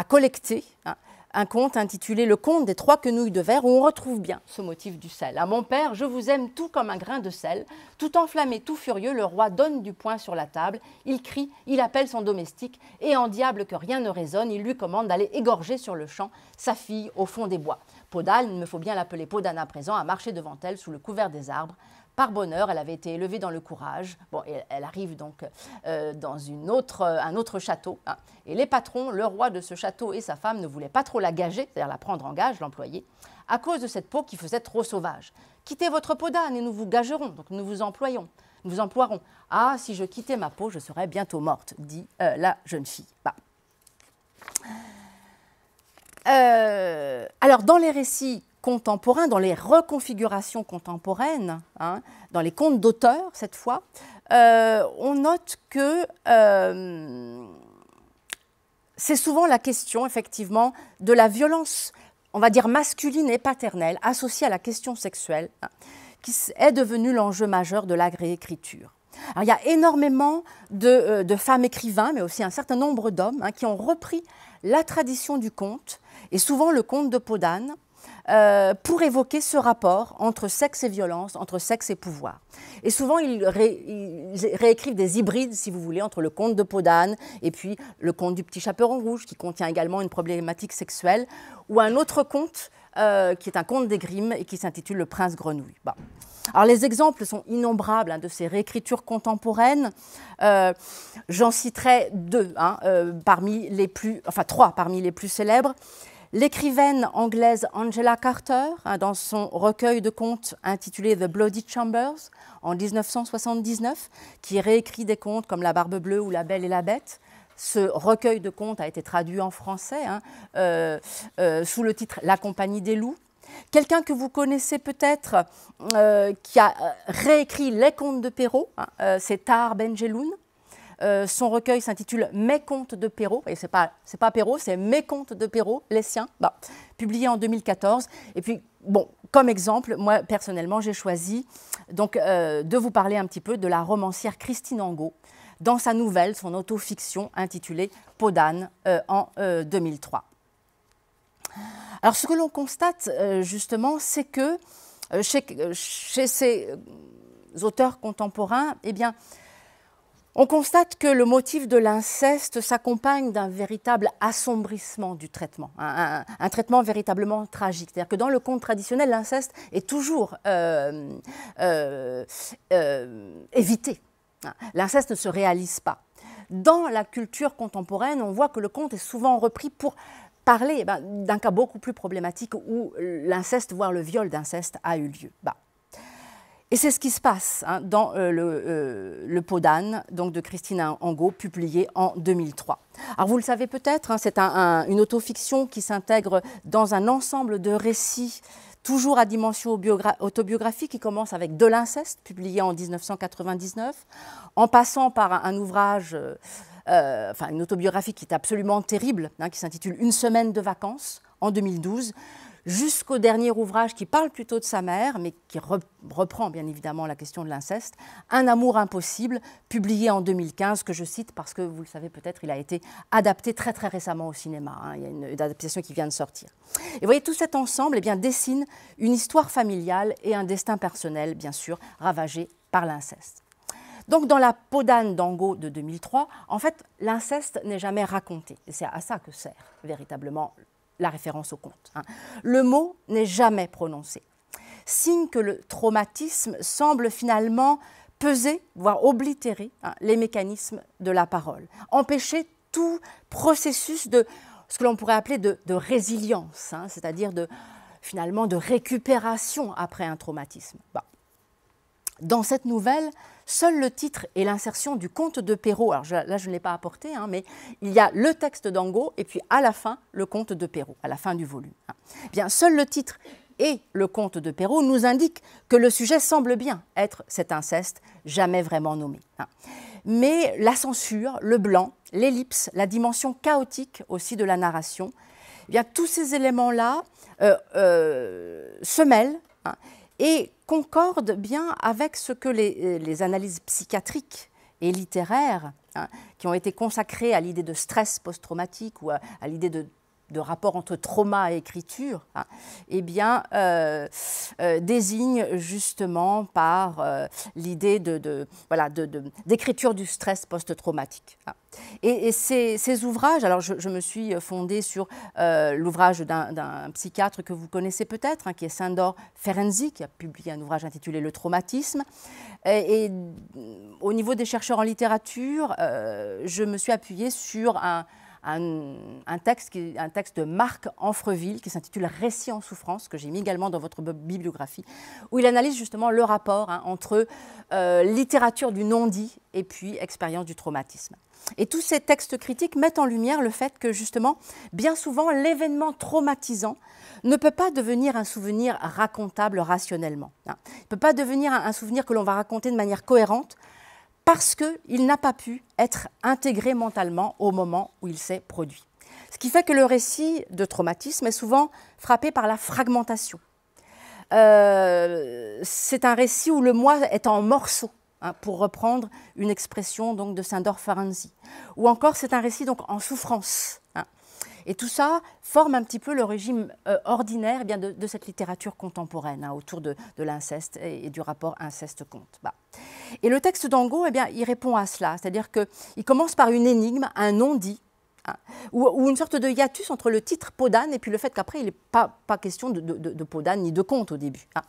collecté. Hein, un conte intitulé Le conte des trois quenouilles de verre, où on retrouve bien ce motif du sel. À mon père, je vous aime tout comme un grain de sel. Tout enflammé, tout furieux, le roi donne du poing sur la table. Il crie, il appelle son domestique, et en diable que rien ne résonne, il lui commande d'aller égorger sur le champ sa fille au fond des bois. Podal, il me faut bien l'appeler Podane à présent, a marché devant elle sous le couvert des arbres. Par bonheur, elle avait été élevée dans le courage. Bon, elle arrive donc euh, dans euh, un autre château. Hein. Et les patrons, le roi de ce château et sa femme ne voulaient pas trop la gager, c'est-à-dire la prendre en gage, l'employer, à cause de cette peau qui faisait trop sauvage. Quittez votre peau d'âne et nous vous gagerons, donc nous vous employons, nous vous emploierons. Ah, si je quittais ma peau, je serais bientôt morte, dit euh, la jeune fille. Bah. alors, dans les récits contemporains, dans les reconfigurations contemporaines, hein, dans les contes d'auteurs cette fois, euh, on note que euh, c'est souvent la question effectivement de la violence, on va dire masculine et paternelle, associée à la question sexuelle, hein, qui est devenue l'enjeu majeur de la réécriture. Alors, il y a énormément de, euh, femmes écrivains, mais aussi un certain nombre d'hommes hein, qui ont repris la tradition du conte, et souvent le conte de Podane, euh, pour évoquer ce rapport entre sexe et violence, entre sexe et pouvoir. Et souvent, ils, réécrivent des hybrides, si vous voulez, entre le conte de Podane et puis le conte du petit chaperon rouge, qui contient également une problématique sexuelle, ou un autre conte euh, qui est un conte des grimes et qui s'intitule Le prince grenouille. Alors les exemples sont innombrables hein, de ces réécritures contemporaines. Euh, j'en citerai deux hein, parmi les plus, enfin trois parmi les plus célèbres. L'écrivaine anglaise Angela Carter, hein, dans son recueil de contes intitulé The Bloody Chambers en 1979, qui réécrit des contes comme La Barbe Bleue ou La Belle et la Bête, ce recueil de contes a été traduit en français hein, euh, euh, sous le titre La Compagnie des loups. Quelqu'un que vous connaissez peut-être euh, qui a réécrit les contes de Perrault, hein, c'est Tahar Benjeloun, euh, son recueil s'intitule Mes contes de Perrault. Et c'est pas pas Perrault, c'est Mes contes de Perrault, les siens. Bah, publié en 2014. Et puis bon, comme exemple, moi personnellement, j'ai choisi donc euh, de vous parler un petit peu de la romancière Christine Angot dans sa nouvelle, son autofiction intitulée Peau euh, en 2003. Alors ce que l'on constate justement, c'est que chez, chez, ces auteurs contemporains, eh bien, on constate que le motif de l'inceste s'accompagne d'un véritable assombrissement du traitement, un, traitement véritablement tragique. C'est-à-dire que dans le conte traditionnel, l'inceste est toujours euh, euh, euh, évité. L'inceste ne se réalise pas. Dans la culture contemporaine, on voit que le conte est souvent repris pour parler eh ben, d'un cas beaucoup plus problématique où l'inceste, voire le viol d'inceste, a eu lieu. Bah, et c'est ce qui se passe hein, dans euh, le, euh, pot d'âne de Christina Angot, publié en 2003. Alors vous le savez peut-être, hein, c'est une autofiction qui s'intègre dans un ensemble de récits toujours à dimension autobiographique, qui commence avec De l'inceste, publié en 1999, en passant par un, ouvrage, euh, enfin une autobiographie qui est absolument terrible, hein, qui s'intitule Une semaine de vacances en 2012, jusqu'au dernier ouvrage qui parle plutôt de sa mère, mais qui reprend bien évidemment la question de l'inceste, Un amour impossible, publié en 2015, que je cite parce que, vous le savez peut-être, il a été adapté très très récemment au cinéma. Hein. Il y a une, adaptation qui vient de sortir. Et vous voyez, tout cet ensemble eh bien, dessine une histoire familiale et un destin personnel, bien sûr, ravagé par l'inceste. Donc dans la peau d'âne de 2003, en fait, l'inceste n'est jamais raconté. c'est à ça que sert véritablement la référence au conte. Hein. Le mot n'est jamais prononcé, signe que le traumatisme semble finalement peser, voire oblitérer hein, les mécanismes de la parole, empêcher tout processus de ce que l'on pourrait appeler de, résilience, hein, c'est-à-dire de, finalement de récupération après un traumatisme. Dans cette nouvelle, seul le titre et l'insertion du conte de Perrault, alors là je ne l'ai pas apporté, hein, mais il y a le texte d'Angot et puis à la fin le conte de Perrault, à la fin du volume. Hein. Eh bien, seul le titre et le conte de Perrault nous indiquent que le sujet semble bien être cet inceste jamais vraiment nommé. Hein. Mais la censure, le blanc, l'ellipse, la dimension chaotique aussi de la narration, eh bien tous ces éléments-là euh, euh, se mêlent et concorde bien avec ce que les, euh, analyses psychiatriques et littéraires hein, qui ont été consacrées à l'idée de stress post-traumatique ou à l'idée de de rapport entre trauma et écriture, hein, eh bien, euh, euh, désigne justement par euh, l'idée de, voilà, d'écriture de, du stress post-traumatique. Hein. Et, ces, ouvrages, alors je, me suis fondée sur l'ouvrage d'un, psychiatre que vous connaissez peut-être, hein, qui est Sandor Ferenczi, qui a publié un ouvrage intitulé Le traumatisme. Et, et au niveau des chercheurs en littérature, je me suis appuyée sur un un, texte de Marc Enfreville qui s'intitule Récit en souffrance, que j'ai mis également dans votre bibliographie, où il analyse justement le rapport hein, entre euh, littérature du non-dit et puis expérience du traumatisme. Et tous ces textes critiques mettent en lumière le fait que justement, bien souvent, l'événement traumatisant ne peut pas devenir un souvenir racontable rationnellement. Hein. Il ne peut pas devenir un souvenir que l'on va raconter de manière cohérente parce qu'il n'a pas pu être intégré mentalement au moment où il s'est produit. Ce qui fait que le récit de traumatisme est souvent frappé par la fragmentation. Euh, c'est un récit où le moi est en morceaux, hein, pour reprendre une expression donc, de Sandor Ferenczi. Ou encore, c'est un récit donc, en souffrance, hein, et tout ça forme un petit peu le régime euh, ordinaire eh bien, de, cette littérature contemporaine hein, autour de, l'inceste et, du rapport inceste-conte. Bah. Et le texte d'Angot, eh bien, il répond à cela, c'est-à-dire qu'il commence par une énigme, un non-dit, hein, ou, une sorte de hiatus entre le titre Podane et puis le fait qu'après il n'est pas, pas, question de, de, Podane ni de conte au début. Hein.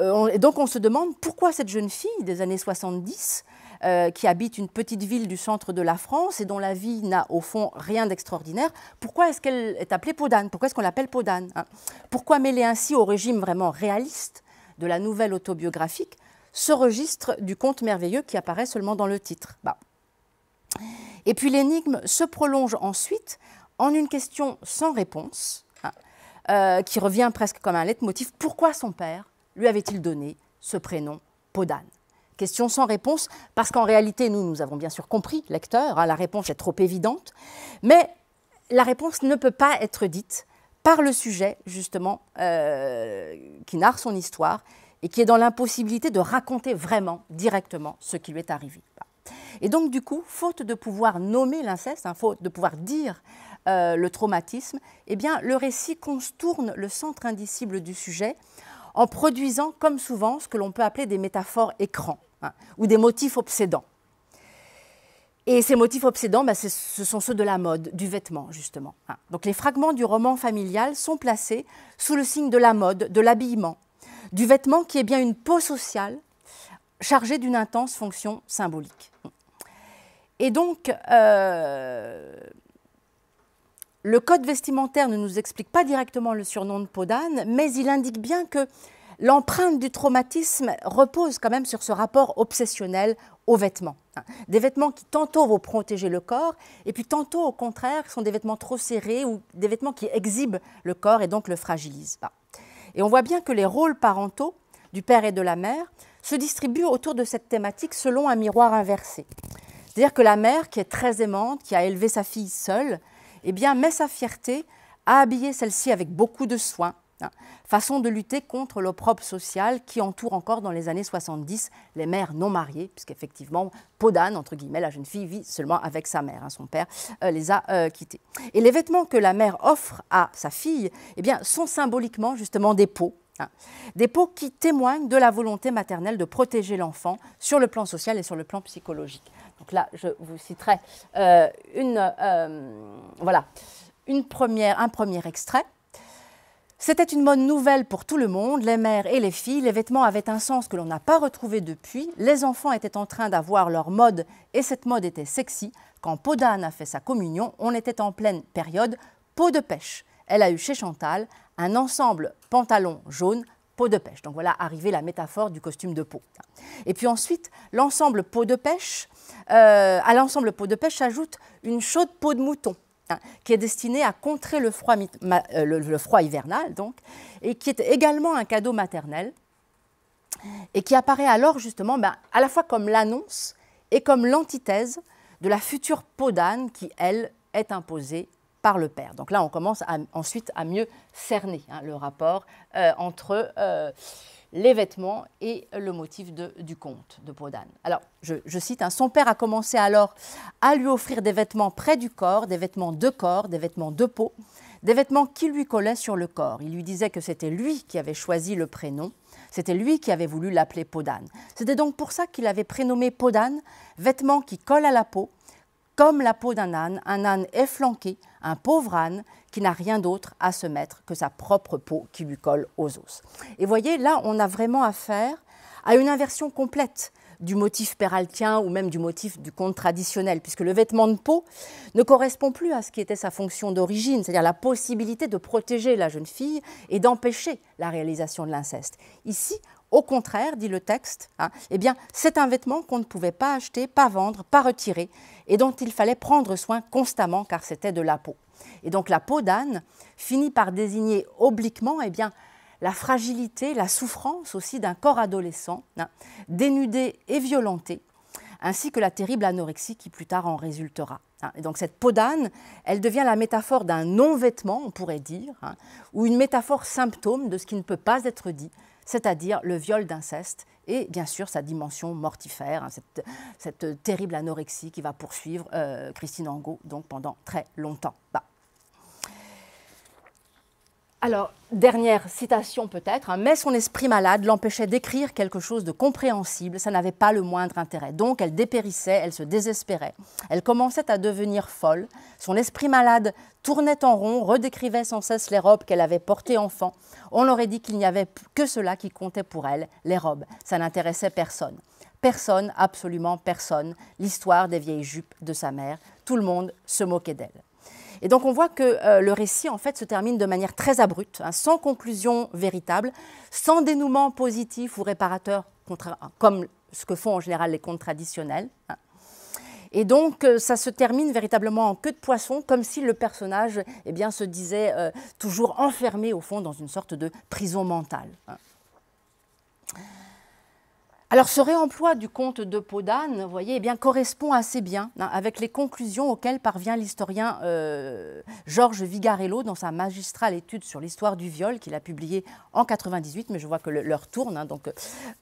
Euh, et donc on se demande pourquoi cette jeune fille des années 70 euh, qui habite une petite ville du centre de la France et dont la vie n'a au fond rien d'extraordinaire, pourquoi est-ce qu'elle est appelée Podane? Pourquoi est-ce qu'on l'appelle Podane? Hein pourquoi mêler ainsi au régime vraiment réaliste de la nouvelle autobiographique ce registre du conte merveilleux qui apparaît seulement dans le titre bah. Et puis l'énigme se prolonge ensuite en une question sans réponse, hein, euh, qui revient presque comme un leitmotiv. Pourquoi son père lui avait-il donné ce prénom Podane question sans réponse, parce qu'en réalité, nous, nous avons bien sûr compris, lecteur, hein, la réponse est trop évidente, mais la réponse ne peut pas être dite par le sujet, justement, euh, qui narre son histoire et qui est dans l'impossibilité de raconter vraiment, directement, ce qui lui est arrivé. Et donc, du coup, faute de pouvoir nommer l'inceste, hein, faute de pouvoir dire euh, le traumatisme, eh bien, le récit contourne le centre indicible du sujet en produisant, comme souvent, ce que l'on peut appeler des métaphores écrans. Hein, ou des motifs obsédants. Et ces motifs obsédants, bah, ce sont ceux de la mode, du vêtement, justement. Hein. Donc les fragments du roman familial sont placés sous le signe de la mode, de l'habillement, du vêtement qui est bien une peau sociale chargée d'une intense fonction symbolique. Et donc, euh, le code vestimentaire ne nous explique pas directement le surnom de peau d'âne, mais il indique bien que l'empreinte du traumatisme repose quand même sur ce rapport obsessionnel aux vêtements. Hein. Des vêtements qui tantôt vont protéger le corps, et puis tantôt au contraire sont des vêtements trop serrés ou des vêtements qui exhibent le corps et donc le fragilisent. Et on voit bien que les rôles parentaux du père et de la mère se distribuent autour de cette thématique selon un miroir inversé. C'est-à-dire que la mère, qui est très aimante, qui a élevé sa fille seule, eh bien, met sa fierté à habiller celle-ci avec beaucoup de soin, Hein. Façon de lutter contre l'opprobre social qui entoure encore dans les années 70 les mères non mariées, puisqu'effectivement, Podane, entre guillemets, la jeune fille vit seulement avec sa mère. Hein, son père euh, les a quittées. Euh, quittés. Et les vêtements que la mère offre à sa fille eh bien, sont symboliquement justement des peaux. Hein. des peaux qui témoignent de la volonté maternelle de protéger l'enfant sur le plan social et sur le plan psychologique. Donc là, je vous citerai euh, une, voilà, une première, un premier extrait. C'était une mode nouvelle pour tout le monde, les mères et les filles. Les vêtements avaient un sens que l'on n'a pas retrouvé depuis. Les enfants étaient en train d'avoir leur mode et cette mode était sexy. Quand Podane a fait sa communion, on était en pleine période peau de pêche. Elle a eu chez Chantal un ensemble pantalon jaune, peau de pêche. Donc voilà arrivée la métaphore du costume de peau. Et puis ensuite, l'ensemble peau de pêche, euh, à l'ensemble peau de pêche s'ajoute une chaude peau de mouton. Hein, qui est destiné à contrer le froid, euh, le, froid hivernal, donc, et qui est également un cadeau maternel, et qui apparaît alors justement ben, à la fois comme l'annonce et comme l'antithèse de la future peau d'âne qui, elle, est imposée par le père. Donc là, on commence ensuite à mieux cerner hein, le rapport euh, entre euh, les vêtements et le motif du conte de Podane. Alors, je, cite, hein, son père a commencé alors à lui offrir des vêtements près du corps, des vêtements de corps, des vêtements de peau, des vêtements qui lui collaient sur le corps. Il lui disait que c'était lui qui avait choisi le prénom, c'était lui qui avait voulu l'appeler Podane. C'était donc pour ça qu'il avait prénommé Podane, vêtements qui collent à la peau, comme la peau d'un âne, un âne efflanqué, un pauvre âne qui n'a rien d'autre à se mettre que sa propre peau qui lui colle aux os. Et voyez, là, on a vraiment affaire à une inversion complète du motif péraltien ou même du motif du conte traditionnel, puisque le vêtement de peau ne correspond plus à ce qui était sa fonction d'origine, c'est-à-dire la possibilité de protéger la jeune fille et d'empêcher la réalisation de l'inceste. Ici, au contraire, dit le texte, hein, eh bien, c'est un vêtement qu'on ne pouvait pas acheter, pas vendre, pas retirer, et dont il fallait prendre soin constamment car c'était de la peau. Et donc la peau d'âne finit par désigner obliquement eh la fragilité, la souffrance aussi d'un corps adolescent, hein, dénudé et violenté, ainsi que la terrible anorexie qui plus tard en résultera. Hein. Et donc cette peau d'âne, elle devient la métaphore d'un non-vêtement, on pourrait dire, hein, ou une métaphore symptôme de ce qui ne peut pas être dit, c'est-à-dire le viol d'inceste et bien sûr sa dimension mortifère, hein, cette, terrible anorexie qui va poursuivre euh, Christine Angot donc pendant très longtemps. Bah, alors, dernière citation peut-être, hein. mais son esprit malade l'empêchait d'écrire quelque chose de compréhensible, ça n'avait pas le moindre intérêt. Donc elle dépérissait, elle se désespérait. Elle commençait à devenir folle, son esprit malade tournait en rond, redécrivait sans cesse les robes qu'elle avait portées enfant. On aurait dit qu'il n'y avait que cela qui comptait pour elle, les robes. Ça n'intéressait personne. Personne, absolument personne, l'histoire des vieilles jupes de sa mère. Tout le monde se moquait d'elle. Et donc on voit que euh, le récit en fait se termine de manière très abrupte, hein, sans conclusion véritable, sans dénouement positif ou réparateur, comme ce que font en général les contes traditionnels. Hein. Et donc, euh, ça se termine véritablement en queue de poisson, comme si le personnage eh bien, se disait euh, toujours enfermé, au fond, dans une sorte de prison mentale. Hein. Alors ce réemploi du conte de Podane, vous voyez, eh bien, correspond assez bien hein, avec les conclusions auxquelles parvient l'historien euh, Georges Vigarello dans sa magistrale étude sur l'histoire du viol qu'il a publiée en 98, mais je vois que l'heure tourne, hein, donc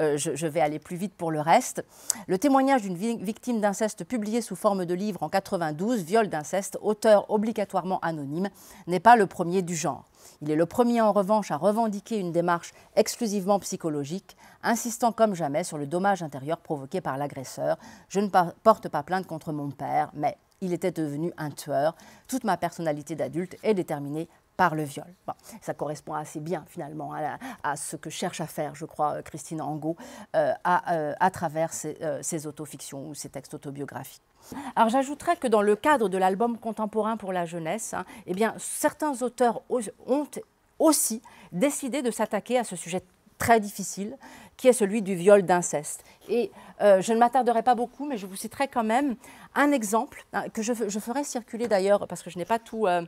euh, je, vais aller plus vite pour le reste. Le témoignage d'une victime d'inceste publié sous forme de livre en 92, Viol d'inceste, auteur obligatoirement anonyme, n'est pas le premier du genre. Il est le premier en revanche à revendiquer une démarche exclusivement psychologique, insistant comme jamais sur le dommage intérieur provoqué par l'agresseur. Je ne porte pas plainte contre mon père, mais il était devenu un tueur. Toute ma personnalité d'adulte est déterminée par le viol. ça correspond assez bien finalement à, ce que cherche à faire, je crois, euh, Christine Angot euh, euh, à, travers ses, autofictions ou ses textes autobiographiques. Alors j'ajouterais que dans le cadre de l'album contemporain pour la jeunesse, hein, eh bien, certains auteurs ont aussi décidé de s'attaquer à ce sujet très difficile, qui est celui du viol d'inceste. Et je ne m'attarderai pas beaucoup, mais je vous citerai quand même un exemple que je, ferai circuler d'ailleurs parce que je n'ai pas tout euh,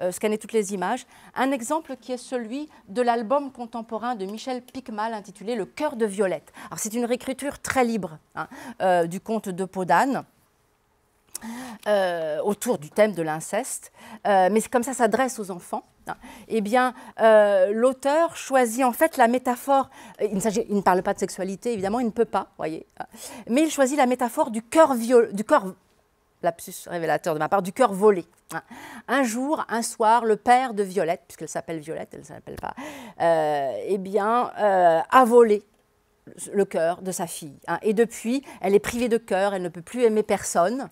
euh, scanné toutes les images. Un exemple qui est celui de l'album contemporain de Michel Picmal intitulé Le cœur de Violette. c'est une réécriture très libre hein, euh, du conte de Podane. autour du thème de l'inceste, mais comme ça s'adresse aux enfants. Et eh bien, euh, l'auteur choisit en fait la métaphore. Il ne, parle pas de sexualité, évidemment, il ne peut pas, voyez. mais il choisit la métaphore du cœur viol, du cœur lapsus révélateur de ma part, du cœur volé. Un jour, un soir, le père de Violette, puisqu'elle s'appelle Violette, elle ne s'appelle pas, euh, eh bien, euh, a volé le cœur de sa fille. Hein. Et depuis, elle est privée de cœur, elle ne peut plus aimer personne.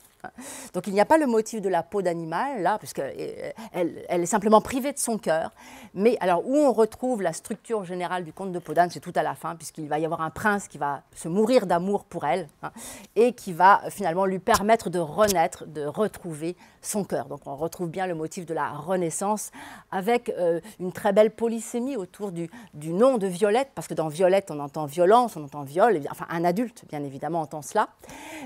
Donc il n'y a pas le motif de la peau d'animal là, puisque euh, elle, est simplement privée de son cœur. Mais alors où on retrouve la structure générale du conte de peau c'est tout à la fin, puisqu'il va y avoir un prince qui va se mourir d'amour pour elle hein, et qui va euh, finalement lui permettre de renaître, de retrouver son cœur. Donc on retrouve bien le motif de la renaissance avec euh, une très belle polysémie autour du, du nom de Violette, parce que dans Violette on entend violence, on entend viol, enfin un adulte bien évidemment entend cela,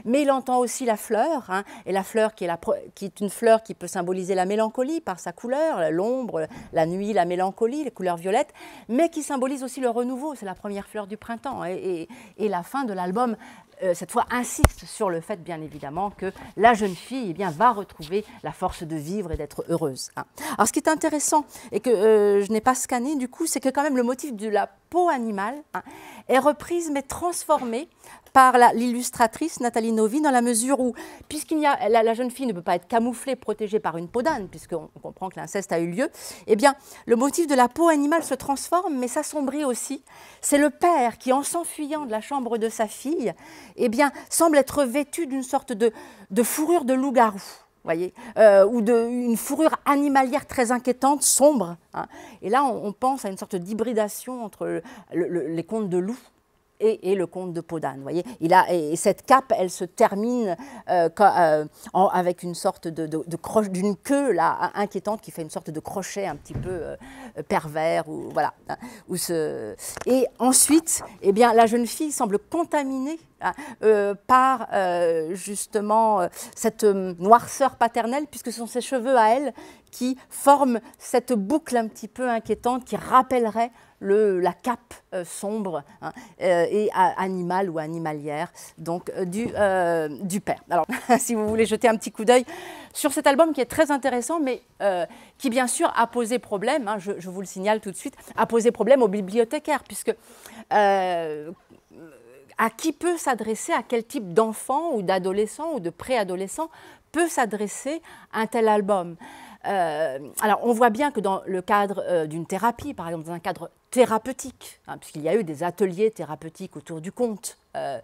mais il entend aussi la fleur. Hein, et la fleur, qui est, une fleur qui peut symboliser la mélancolie par sa couleur, l'ombre, la nuit, la mélancolie, les couleurs violettes, mais qui symbolise aussi le renouveau. C'est la première fleur du printemps. Et, la fin de l'album, euh, cette fois, insiste sur le fait, bien évidemment, que la jeune fille eh va retrouver la force de vivre et d'être heureuse. Hein. Alors, ce qui est intéressant, et que euh, je n'ai pas scanné, du coup, c'est que quand même le motif de la peau animale hein, est reprise, mais transformée par l'illustratrice Nathalie Novi, dans la mesure où, puisqu'il y a, la, jeune fille ne peut pas être camouflée, protégée par une peau d'âne, puisqu'on comprend que l'inceste a eu lieu, eh bien, le motif de la peau animale se transforme, mais s'assombrit aussi. C'est le père qui, en s'enfuyant de la chambre de sa fille, eh bien, semble être vêtu d'une sorte de, fourrure de loup-garou voyez, euh, ou d'une fourrure animalière très inquiétante, sombre. Hein. Et là, on, pense à une sorte d'hybridation entre les contes de loups et, le comte de Podane. Voyez il a, et, cette cape, elle se termine euh, euh, avec une sorte de, croche, d'une queue là, inquiétante qui fait une sorte de crochet un petit peu euh, pervers. Ou, voilà, hein, ou Et ensuite, eh bien, la jeune fille semble contaminée hein, par justement cette noirceur paternelle, puisque ce sont ses cheveux à elle qui forme cette boucle un petit peu inquiétante qui rappellerait la cape euh, sombre hein, euh, et animale ou animalière donc euh, du, père. Alors, si vous voulez jeter un petit coup d'œil sur cet album qui est très intéressant, mais qui bien sûr a posé problème, hein, je, vous le signale tout de suite, a posé problème aux bibliothécaires, puisque à qui peut s'adresser, à quel type d'enfant ou d'adolescent ou de préadolescent peut s'adresser un tel album euh, alors, on voit bien que dans le cadre euh, d'une thérapie, par exemple, dans un cadre thérapeutique, hein, puisqu'il y a eu des ateliers thérapeutiques autour du conte, euh,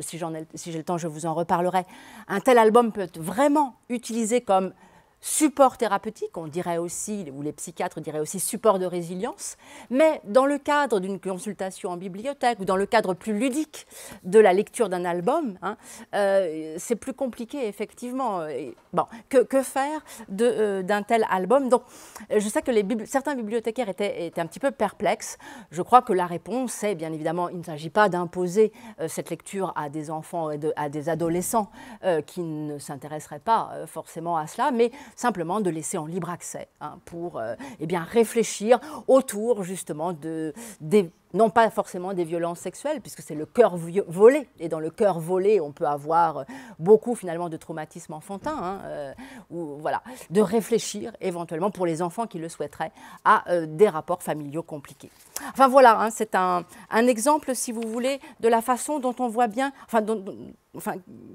si j'ai le temps, je vous en reparlerai, un tel album peut être vraiment utilisé comme support thérapeutique, on dirait aussi, ou les psychiatres diraient aussi support de résilience, mais dans le cadre d'une consultation en bibliothèque ou dans le cadre plus ludique de la lecture d'un album, hein, euh, c'est plus compliqué effectivement. bon, que, faire euh, d'un tel album Donc, je sais que certains bibliothécaires étaient, étaient, un petit peu perplexes. Je crois que la réponse est bien évidemment, il ne s'agit pas d'imposer euh, cette lecture à des enfants et à des adolescents qui ne s'intéresseraient pas forcément à cela, mais simplement de laisser en libre accès hein, pour euh, eh bien, réfléchir autour justement de, des non pas forcément des violences sexuelles, puisque c'est le cœur volé. Et dans le cœur volé, on peut avoir euh, beaucoup finalement de traumatismes enfantins, hein, euh, ou voilà, de réfléchir éventuellement pour les enfants qui le souhaiteraient à euh, des rapports familiaux compliqués. Enfin voilà, hein, c'est un, exemple, si vous voulez, de la façon dont on voit bien, enfin,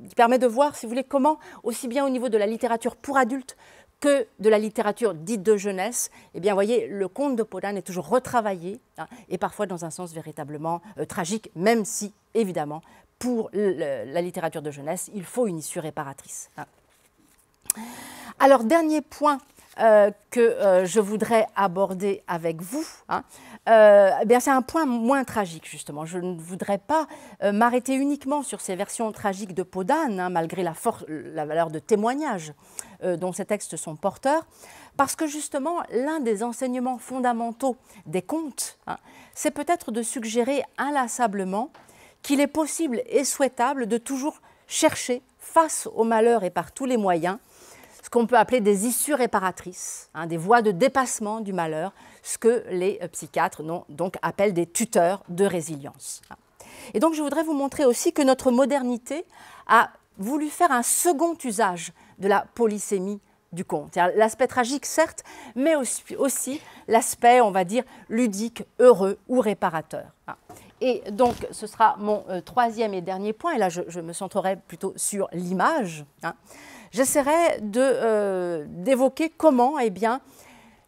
qui permet de voir, si vous voulez, comment, aussi bien au niveau de la littérature pour adultes que de la littérature dite de jeunesse, eh bien, voyez, le conte de Podane est toujours retravaillé hein, et parfois dans un sens véritablement euh, tragique, même si, évidemment, pour la littérature de jeunesse, il faut une issue réparatrice. Hein. Alors, dernier point euh, que euh, je voudrais aborder avec vous, hein. euh, eh bien c'est un point moins tragique justement. Je ne voudrais pas m'arrêter uniquement sur ces versions tragiques de peau hein, malgré la, la, valeur de témoignage dont ces textes sont porteurs, parce que justement l'un des enseignements fondamentaux des contes, hein, c'est peut-être de suggérer inlassablement qu'il est possible et souhaitable de toujours chercher face au malheur et par tous les moyens qu'on peut appeler des issues réparatrices, hein, des voies de dépassement du malheur, ce que les euh, psychiatres non, donc appellent des tuteurs de résilience. Et donc je voudrais vous montrer aussi que notre modernité a voulu faire un second usage de la polysémie du conte. L'aspect tragique, certes, mais aussi, l'aspect, on va dire, ludique, heureux ou réparateur. Et donc, ce sera mon euh, troisième et dernier point, et là, je, je me centrerai plutôt sur l'image. Hein j'essaierai euh, d'évoquer comment eh bien,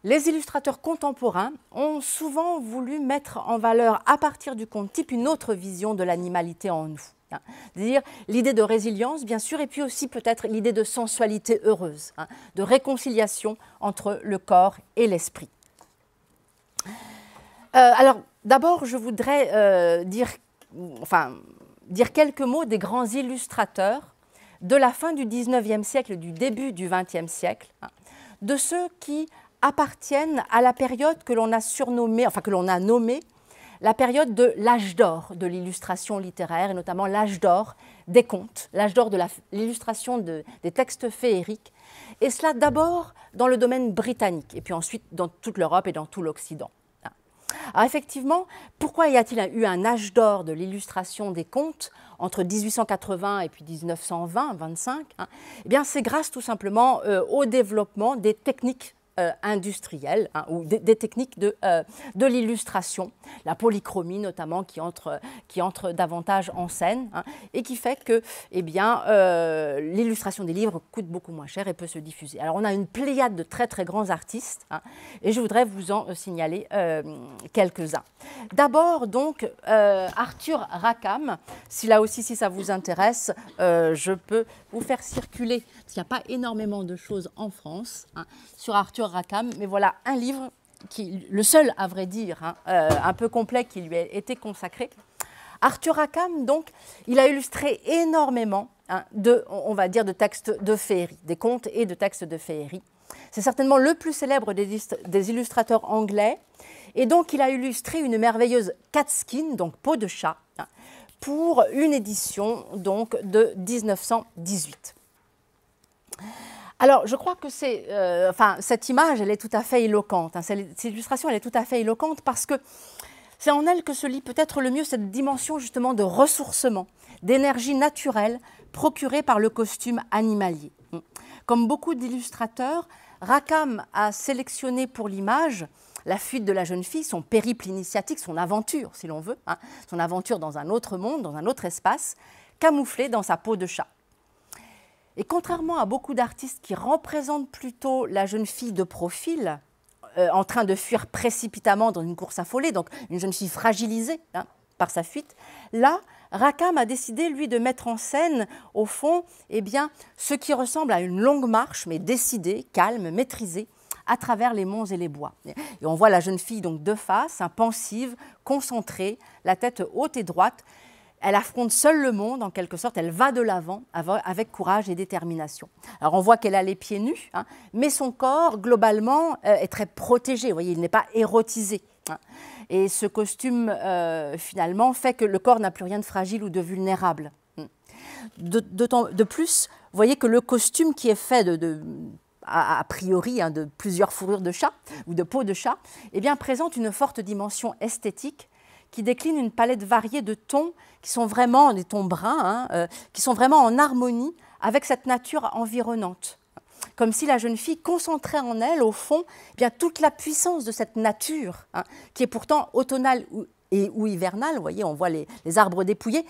les illustrateurs contemporains ont souvent voulu mettre en valeur, à partir du conte type, une autre vision de l'animalité en nous. Hein. C'est-à-dire l'idée de résilience, bien sûr, et puis aussi peut-être l'idée de sensualité heureuse, hein, de réconciliation entre le corps et l'esprit. Euh, alors, d'abord, je voudrais euh, dire, enfin, dire quelques mots des grands illustrateurs de la fin du 19e siècle, du début du 20e siècle, hein, de ceux qui appartiennent à la période que l'on a surnommée, enfin que l'on a nommée la période de l'âge d'or de l'illustration littéraire, et notamment l'âge d'or des contes, l'âge d'or de l'illustration des textes féeriques, et cela d'abord dans le domaine britannique, et puis ensuite dans toute l'Europe et dans tout l'Occident. Alors ah, effectivement, pourquoi y a-t-il eu un âge d'or de l'illustration des contes entre 1880 et puis 1920, 25 hein Eh bien, c'est grâce tout simplement euh, au développement des techniques euh, industriels hein, ou des, techniques de, euh, de l'illustration, la polychromie notamment qui entre, qui entre davantage en scène hein, et qui fait que eh bien, euh, l'illustration des livres coûte beaucoup moins cher et peut se diffuser. Alors on a une pléiade de très très grands artistes hein, et je voudrais vous en signaler quelques-uns. D'abord donc Arthur Rackham, si là aussi si ça vous intéresse, je peux vous faire circuler, Il qu'il n'y a pas énormément de choses en France sur Arthur Rackham. Mais voilà un livre, qui, le seul à vrai dire, hein, euh, un peu complet qui lui a été consacré. Arthur Rackham, donc, il a illustré énormément hein, de, on va dire, de textes de féerie, des contes et de textes de féerie. C'est certainement le plus célèbre des, des, illustrateurs anglais. Et donc, il a illustré une merveilleuse catskin, donc peau de chat, hein, pour une édition donc de 1918. Alors, je crois que euh, cette image, elle est tout à fait éloquente. Hein. cette illustration, elle est tout à fait éloquente parce que c'est en elle que se lit peut-être le mieux cette dimension justement de ressourcement, d'énergie naturelle procurée par le costume animalier. Comme beaucoup d'illustrateurs, Rackham a sélectionné pour l'image la fuite de la jeune fille, son périple initiatique, son aventure, si l'on veut, hein, son aventure dans un autre monde, dans un autre espace, camouflée dans sa peau de chat. Et contrairement à beaucoup d'artistes qui représentent plutôt la jeune fille de profil, euh, en train de fuir précipitamment dans une course affolée, donc une jeune fille fragilisée hein, par sa fuite, là, Rakam a décidé, lui, de mettre en scène, au fond, eh bien, ce qui ressemble à une longue marche, mais décidée, calme, maîtrisée, à travers les monts et les bois. Et on voit la jeune fille donc de face, pensive, concentrée, la tête haute et droite, elle affronte seule le monde, en quelque sorte. Elle va de l'avant avec courage et détermination. Alors on voit qu'elle a les pieds nus, hein, mais son corps, globalement, euh, est très protégé. Vous voyez, il n'est pas érotisé. Hein. Et ce costume, euh, finalement, fait que le corps n'a plus rien de fragile ou de vulnérable. Hein. De, de, plus, vous voyez que le costume qui est fait de, a, priori de plusieurs fourrures de chat ou de peau de chat, eh bien, présente une forte dimension esthétique qui décline une palette variée de tons qui sont vraiment des tons bruns, hein, euh, qui sont vraiment en harmonie avec cette nature environnante. Comme si la jeune fille concentrait en elle, au fond, eh bien toute la puissance de cette nature, hein, qui est pourtant automnale ou, et, ou hivernale. Vous voyez, on voit les, arbres dépouillés.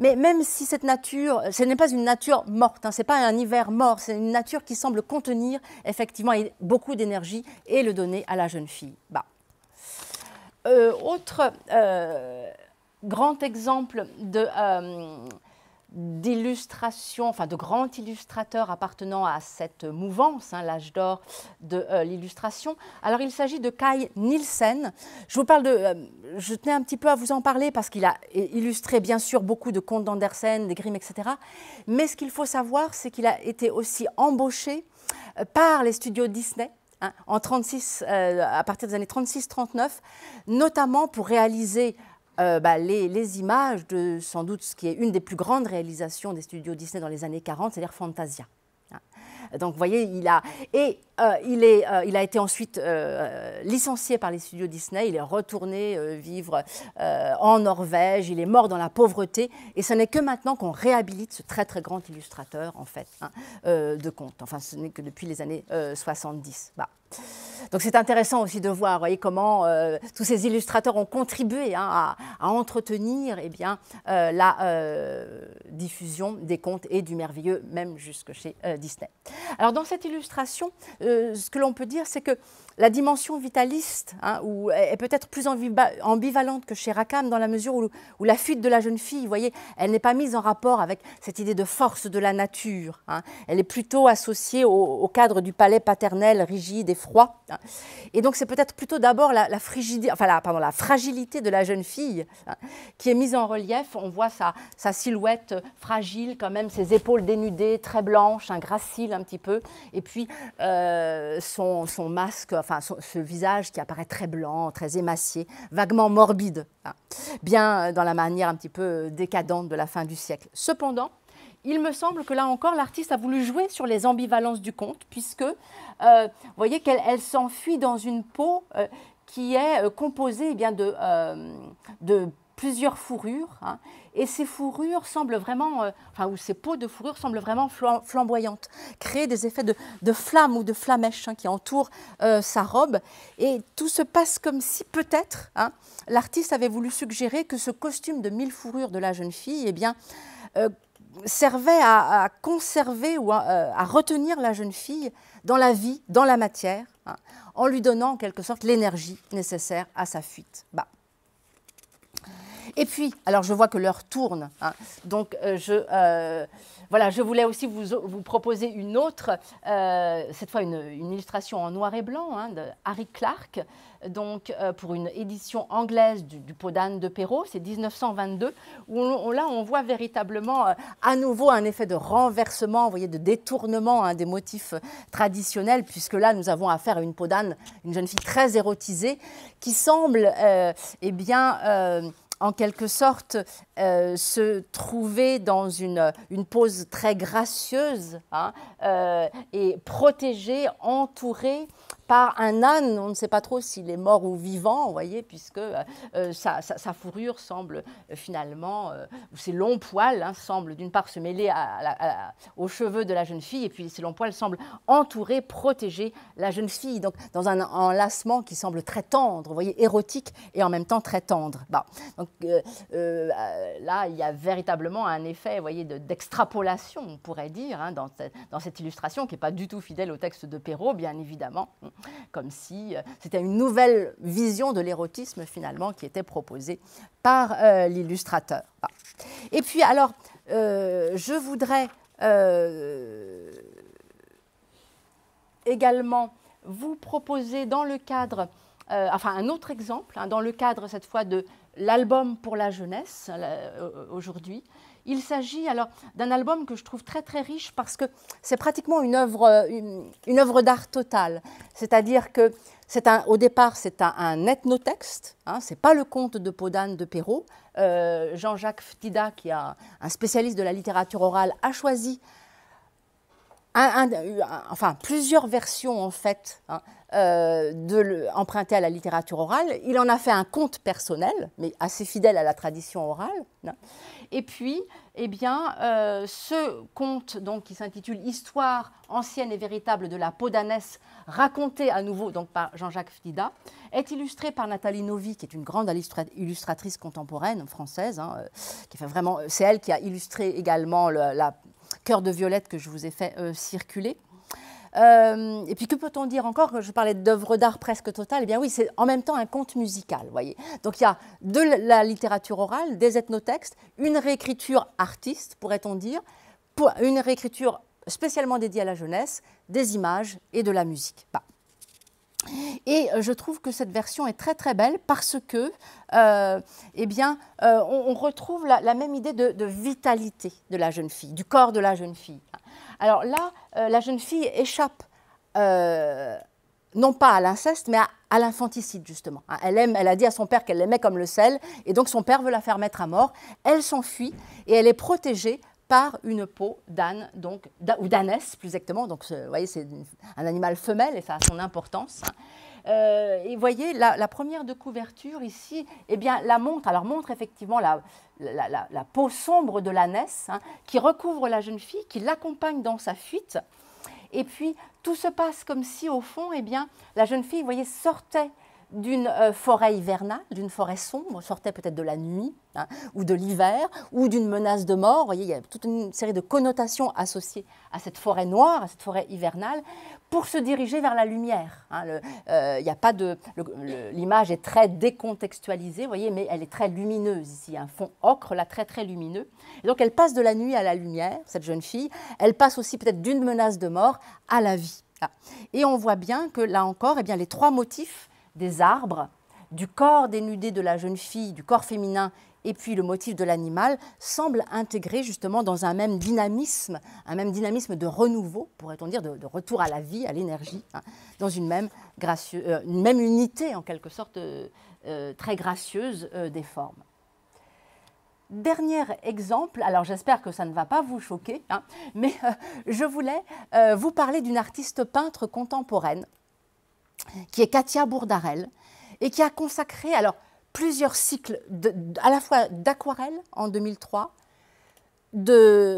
Mais même si cette nature, ce n'est pas une nature morte, hein, ce n'est pas un hiver mort, c'est une nature qui semble contenir effectivement beaucoup d'énergie et le donner à la jeune fille. Bah. Euh, autre euh, grand exemple de euh, d'illustration enfin de grands illustrateurs appartenant à cette mouvance, hein, l'âge d'or de l'illustration. Alors il s'agit de Kai Nielsen. Je vous parle de, je tenais un petit peu à vous en parler parce qu'il a illustré bien sûr beaucoup de contes d'Andersen, des Grimm, etc. Mais ce qu'il faut savoir, c'est qu'il a été aussi embauché par les studios Disney Hein, en euh, à partir des années 36-39, notamment pour réaliser euh, bah, les, les, images de sans doute ce qui est une des plus grandes réalisations des studios Disney dans les années 40, c'est-à-dire Fantasia. Donc vous voyez, il a... Et euh, euh, il, a été ensuite euh, licencié par les studios Disney, il est retourné vivre en Norvège, il est mort dans la pauvreté, et ce n'est que maintenant qu'on réhabilite ce très très grand illustrateur en fait hein, de contes, enfin ce n'est que depuis les années 70. Donc c'est intéressant aussi de voir voyez, comment euh, tous ces illustrateurs ont contribué hein, à, entretenir et eh bien, euh, la euh, diffusion des contes et du merveilleux, même jusque chez Disney. Alors dans cette illustration, ce que l'on peut dire, c'est que la dimension vitaliste hein, est peut-être plus ambivalente que chez Rackham dans la mesure où, où, la fuite de la jeune fille, vous voyez, elle n'est pas mise en rapport avec cette idée de force de la nature. Hein. Elle est plutôt associée au, au cadre du palais paternel rigide et froid. Et donc c'est peut-être plutôt d'abord la, enfin, la fragilité de la jeune fille hein, qui est mise en relief. On voit sa, silhouette fragile quand même, ses épaules dénudées, très blanches, un gracile un petit peu, et puis euh, son, masque, enfin ce visage qui apparaît très blanc, très émacié, vaguement morbide, hein, bien euh, dans la manière un petit peu décadente de la fin du siècle. Cependant, il me semble que là encore, l'artiste a voulu jouer sur les ambivalences du conte, puisque, euh, vous voyez, qu'elle s'enfuit dans une peau euh, qui est euh, composée eh bien, de, plusieurs fourrures, hein. et ces fourrures semblent vraiment, enfin, ou ces peaux de fourrures semblent vraiment flamboyantes, créer des effets de, flammes ou de flamèches hein, qui entourent sa robe. Et tout se passe comme si peut-être hein, l'artiste avait voulu suggérer que ce costume de mille fourrures de la jeune fille, eh bien, servait à, conserver ou euh, à, retenir la jeune fille dans la vie, dans la matière, hein, en lui donnant en quelque sorte l'énergie nécessaire à sa fuite. Bah. Et puis, alors je vois que l'heure tourne, hein, donc euh, je, euh, voilà, je voulais aussi vous, proposer une autre, euh, cette fois une, illustration en noir et blanc hein, de Harry Clark, donc euh, pour une édition anglaise du, du d'âne de Perrault, c'est 1922, où là on voit véritablement euh, à nouveau un effet de renversement, vous voyez, de détournement hein, des motifs traditionnels, puisque là nous avons affaire à une peau d'âne, une jeune fille très érotisée, qui semble, eh bien, en quelque sorte euh, se trouver dans une, pose très gracieuse hein, euh, et protégée, entourée par un âne. On ne sait pas trop s'il est mort ou vivant, vous voyez, puisque euh, euh, sa, fourrure semble euh, finalement, ou ses longs poils hein, semblent d'une part se mêler aux cheveux de la jeune fille, et puis ses longs poils semblent entourer, protéger la jeune fille, donc dans un enlacement qui semble très tendre, vous voyez, érotique et en même temps très tendre. Donc là, il y a véritablement un effet, vous voyez, d'extrapolation, on pourrait dire, hein, dans, dans cette illustration qui n'est pas du tout fidèle au texte de Perrault, bien évidemment comme si euh, c'était une nouvelle vision de l'érotisme finalement qui était proposée par euh, l'illustrateur. Ah. Et puis alors, euh, je voudrais également vous proposer dans le cadre, enfin un autre exemple, hein, dans le cadre cette fois de l'album pour la jeunesse aujourd'hui, il s'agit alors d'un album que je trouve très très riche parce que c'est pratiquement une œuvre, euh, une, œuvre d'art totale. C'est-à-dire que un, au départ, c'est un, ethnotexte, hein, ce n'est pas le conte de Podane de Perrault. Euh, Jean-Jacques Ftida, qui est un spécialiste de la littérature orale, a choisi enfin, plusieurs versions en fait hein, euh, de empruntées à la littérature orale. Il en a fait un conte personnel, mais assez fidèle à la tradition orale. Hein. Et puis, eh bien, euh, ce conte donc, qui s'intitule Histoire ancienne et véritable de la Podanesse raconté à nouveau donc, par Jean-Jacques Fdida, est illustré par Nathalie Novi, qui est une grande illustratrice contemporaine française. Hein, euh, qui fait vraiment, euh, c'est elle qui a illustré également le la Cœur de Violette que je vous ai fait circuler. Euh, et puis que peut-on dire encore Je parlais d'œuvres d'art presque totale. Eh bien oui, c'est en même temps un conte musical, voyez. Donc il y a de la littérature orale, des ethnotextes, une réécriture artiste, pourrait-on dire, une réécriture spécialement dédiée à la jeunesse, des images et de la musique. Bah. Et euh, je trouve que cette version est très très belle parce que, euh, eh bien, on, retrouve la, même idée de, de, vitalité de la jeune fille, du corps de la jeune fille. Alors là, euh, la jeune fille échappe euh, non pas à l'inceste, mais à, l'infanticide, justement. Hein, elle, aime, elle a dit à son père qu'elle l'aimait comme le sel, et donc son père veut la faire mettre à mort. Elle s'enfuit et elle est protégée par une peau d'âne, donc, ou d'ânesse plus exactement. Donc, vous voyez, c'est un animal femelle et ça a son importance. Euh, et vous voyez, la, première de couverture ici, eh bien, la montre, alors montre effectivement la, la, peau sombre de l'ânesse, hein, qui recouvre la jeune fille, qui l'accompagne dans sa fuite. Et puis, tout se passe comme si, au fond, eh bien, la jeune fille, vous voyez, sortait d'une euh, forêt hivernale, d'une forêt sombre, sortait peut-être de la nuit hein, ou de l'hiver, ou d'une menace de mort. Vous voyez, il y a toute une série de connotations associées à cette forêt noire, à cette forêt hivernale, pour se diriger vers la lumière. Hein. le, euh, a pas de, l'image est très décontextualisée, vous voyez, mais elle est très lumineuse ici, un fond ocre, là très très lumineux. donc elle passe de la nuit à la lumière, cette jeune fille. Elle passe aussi peut-être d'une menace de mort à la vie. Hein. Et on voit bien que là encore, eh bien, les trois motifs des arbres, du corps dénudé de la jeune fille, du corps féminin et puis le motif de l'animal semble intégré justement dans un même dynamisme, un même dynamisme de renouveau, pourrait-on dire, de, retour à la vie, à l'énergie, hein, dans une même, euh, une même, unité en quelque sorte euh, euh, très gracieuse des formes. Dernier exemple, alors j'espère que ça ne va pas vous choquer, hein, mais je voulais vous parler d'une artiste peintre contemporaine qui est Katia Bourdarel, et qui a consacré alors plusieurs cycles à la fois d'aquarelle en 2003, d'huile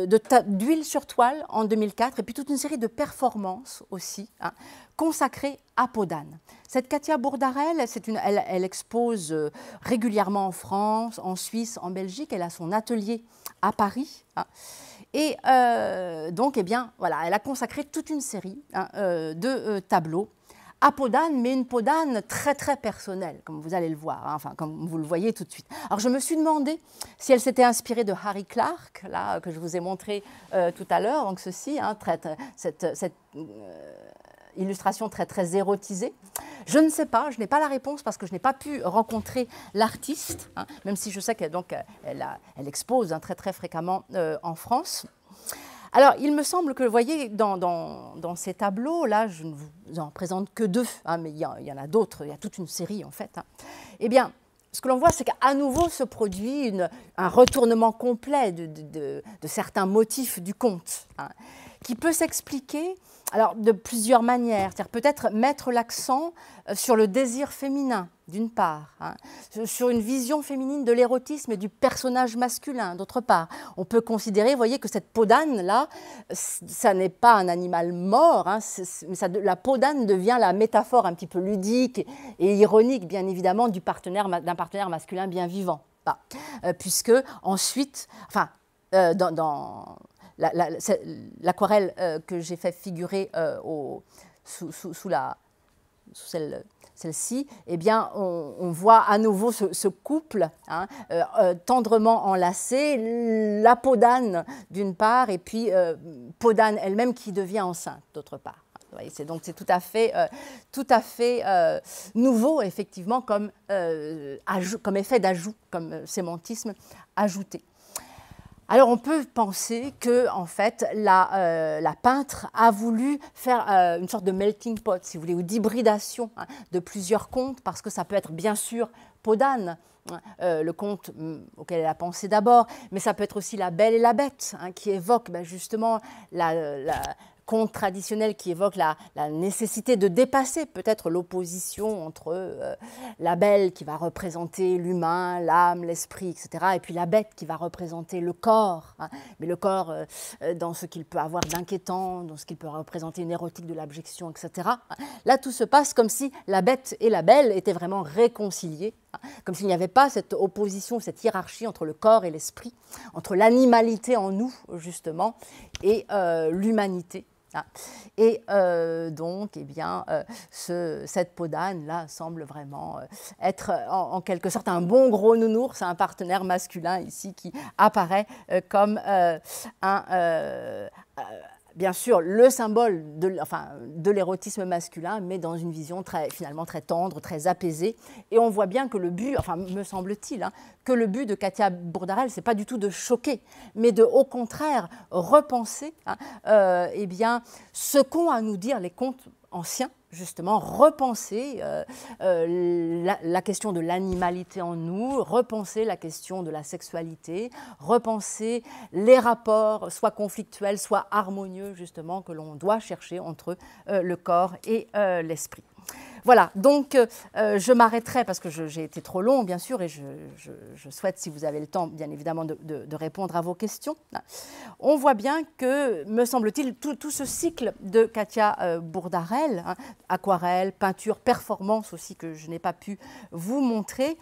de, d'huile sur toile en 2004 et puis toute une série de performances aussi hein, consacrées à Podane. Cette Katia Bourdarel, une, elle, expose euh, régulièrement en France, en Suisse, en Belgique. Elle a son atelier à Paris. Hein, et euh, donc, eh bien, voilà, elle a consacré toute une série hein, euh, de tableaux à peau mais une peau très très personnelle, comme vous allez le voir, hein, enfin comme vous le voyez tout de suite. Alors je me suis demandé si elle s'était inspirée de Harry Clark, là que je vous ai montré euh, tout à l'heure, donc ceci, hein, cette, euh, illustration très très érotisée. Je ne sais pas, je n'ai pas la réponse parce que je n'ai pas pu rencontrer l'artiste, hein, même si je sais qu'elle donc euh, elle, elle expose très très fréquemment en France. Alors, il me semble que, vous voyez, dans, ces tableaux-là, je ne vous en présente que deux, hein, mais il y, en, a d'autres, il y a toute une série en fait. Hein. Eh bien, ce que l'on voit, c'est qu'à nouveau se produit un retournement complet de, certains motifs du conte, hein, qui peut s'expliquer alors, de plusieurs manières. Peut-être mettre l'accent euh, sur le désir féminin, d'une part, hein. sur une vision féminine de l'érotisme et du personnage masculin, d'autre part. On peut considérer, vous voyez, que cette peau d'âne-là, ça n'est pas un animal mort, hein, ça, la peau d'âne devient la métaphore un petit peu ludique et ironique, bien évidemment, d'un du partenaire, partenaire masculin bien vivant. Bah, euh, puisque ensuite, enfin, euh, dans, dans, l'aquarelle euh, que j'ai fait figurer euh, sous, celle ci eh bien, on, voit à nouveau ce, couple hein, euh, tendrement enlacé, la peau d'âne d'une part, et puis peau d'âne elle-même qui devient enceinte d'autre part. C'est donc c'est tout à fait, nouveau effectivement comme, comme effet d'ajout, comme sémantisme ajouté. Alors on peut penser que en fait la, euh, la peintre a voulu faire euh, une sorte de melting pot, si vous voulez, ou d'hybridation hein, de plusieurs contes, parce que ça peut être bien sûr Podane, hein, euh, le conte mm, auquel elle a pensé d'abord, mais ça peut être aussi La Belle et la Bête, hein, qui évoque ben, justement la, contes traditionnel qui évoque la, nécessité de dépasser peut-être l'opposition entre euh, la belle qui va représenter l'humain, l'âme, l'esprit, etc., et puis la bête qui va représenter le corps, hein. mais le corps euh, euh, dans ce qu'il peut avoir d'inquiétant, dans ce qu'il peut représenter une érotique de l'abjection, etc. Hein. Là, tout se passe comme si la bête et la belle étaient vraiment réconciliées, hein. comme s'il n'y avait pas cette opposition, cette hiérarchie entre le corps et l'esprit, entre l'animalité en nous, justement, et l'humanité. Ah. Et euh, donc, eh bien, euh, cette peau d'âne-là semble vraiment euh, être en, en, quelque sorte un bon gros nounours, un partenaire masculin ici qui apparaît comme un, bien sûr le symbole de, de l'érotisme masculin, mais dans une vision très, finalement très tendre, très apaisée. Et on voit bien que le but, enfin me semble-t-il, hein, que le but de Katia Bourdarel, n'est pas du tout de choquer, mais de au contraire repenser hein, euh, eh bien, ce qu'ont à nous dire les contes ancien, justement, repenser euh, euh, la, question de l'animalité en nous, repenser la question de la sexualité, repenser les rapports, soit conflictuels, soit harmonieux, justement, que l'on doit chercher entre euh, le corps et l'esprit. Voilà, donc euh, euh, je m'arrêterai parce que j'ai été trop long, bien sûr, et je, souhaite, si vous avez le temps, bien évidemment, de, répondre à vos questions. On voit bien que, me semble-t-il, tout, ce cycle de Katia euh, Bourdarel, hein, aquarelle, peinture, performance aussi, que je n'ai pas pu vous montrer,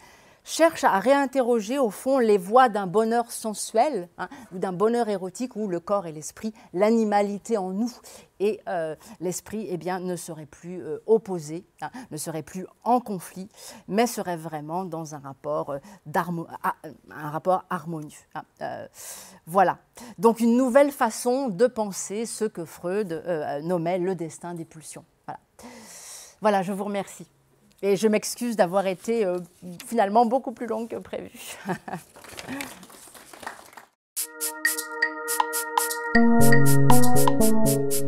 cherche à réinterroger au fond les voies d'un bonheur sensuel hein, ou d'un bonheur érotique où le corps et l'esprit, l'animalité en nous et euh, l'esprit eh bien, ne serait plus euh, opposés, opposé, hein, ne serait plus en conflit, mais serait vraiment dans un rapport, euh, ah, un rapport harmonieux. Hein, voilà, donc une nouvelle façon de penser ce que Freud nommait le destin des pulsions. Voilà, voilà je vous remercie. Et je m'excuse d'avoir été euh, finalement beaucoup plus longue que prévu.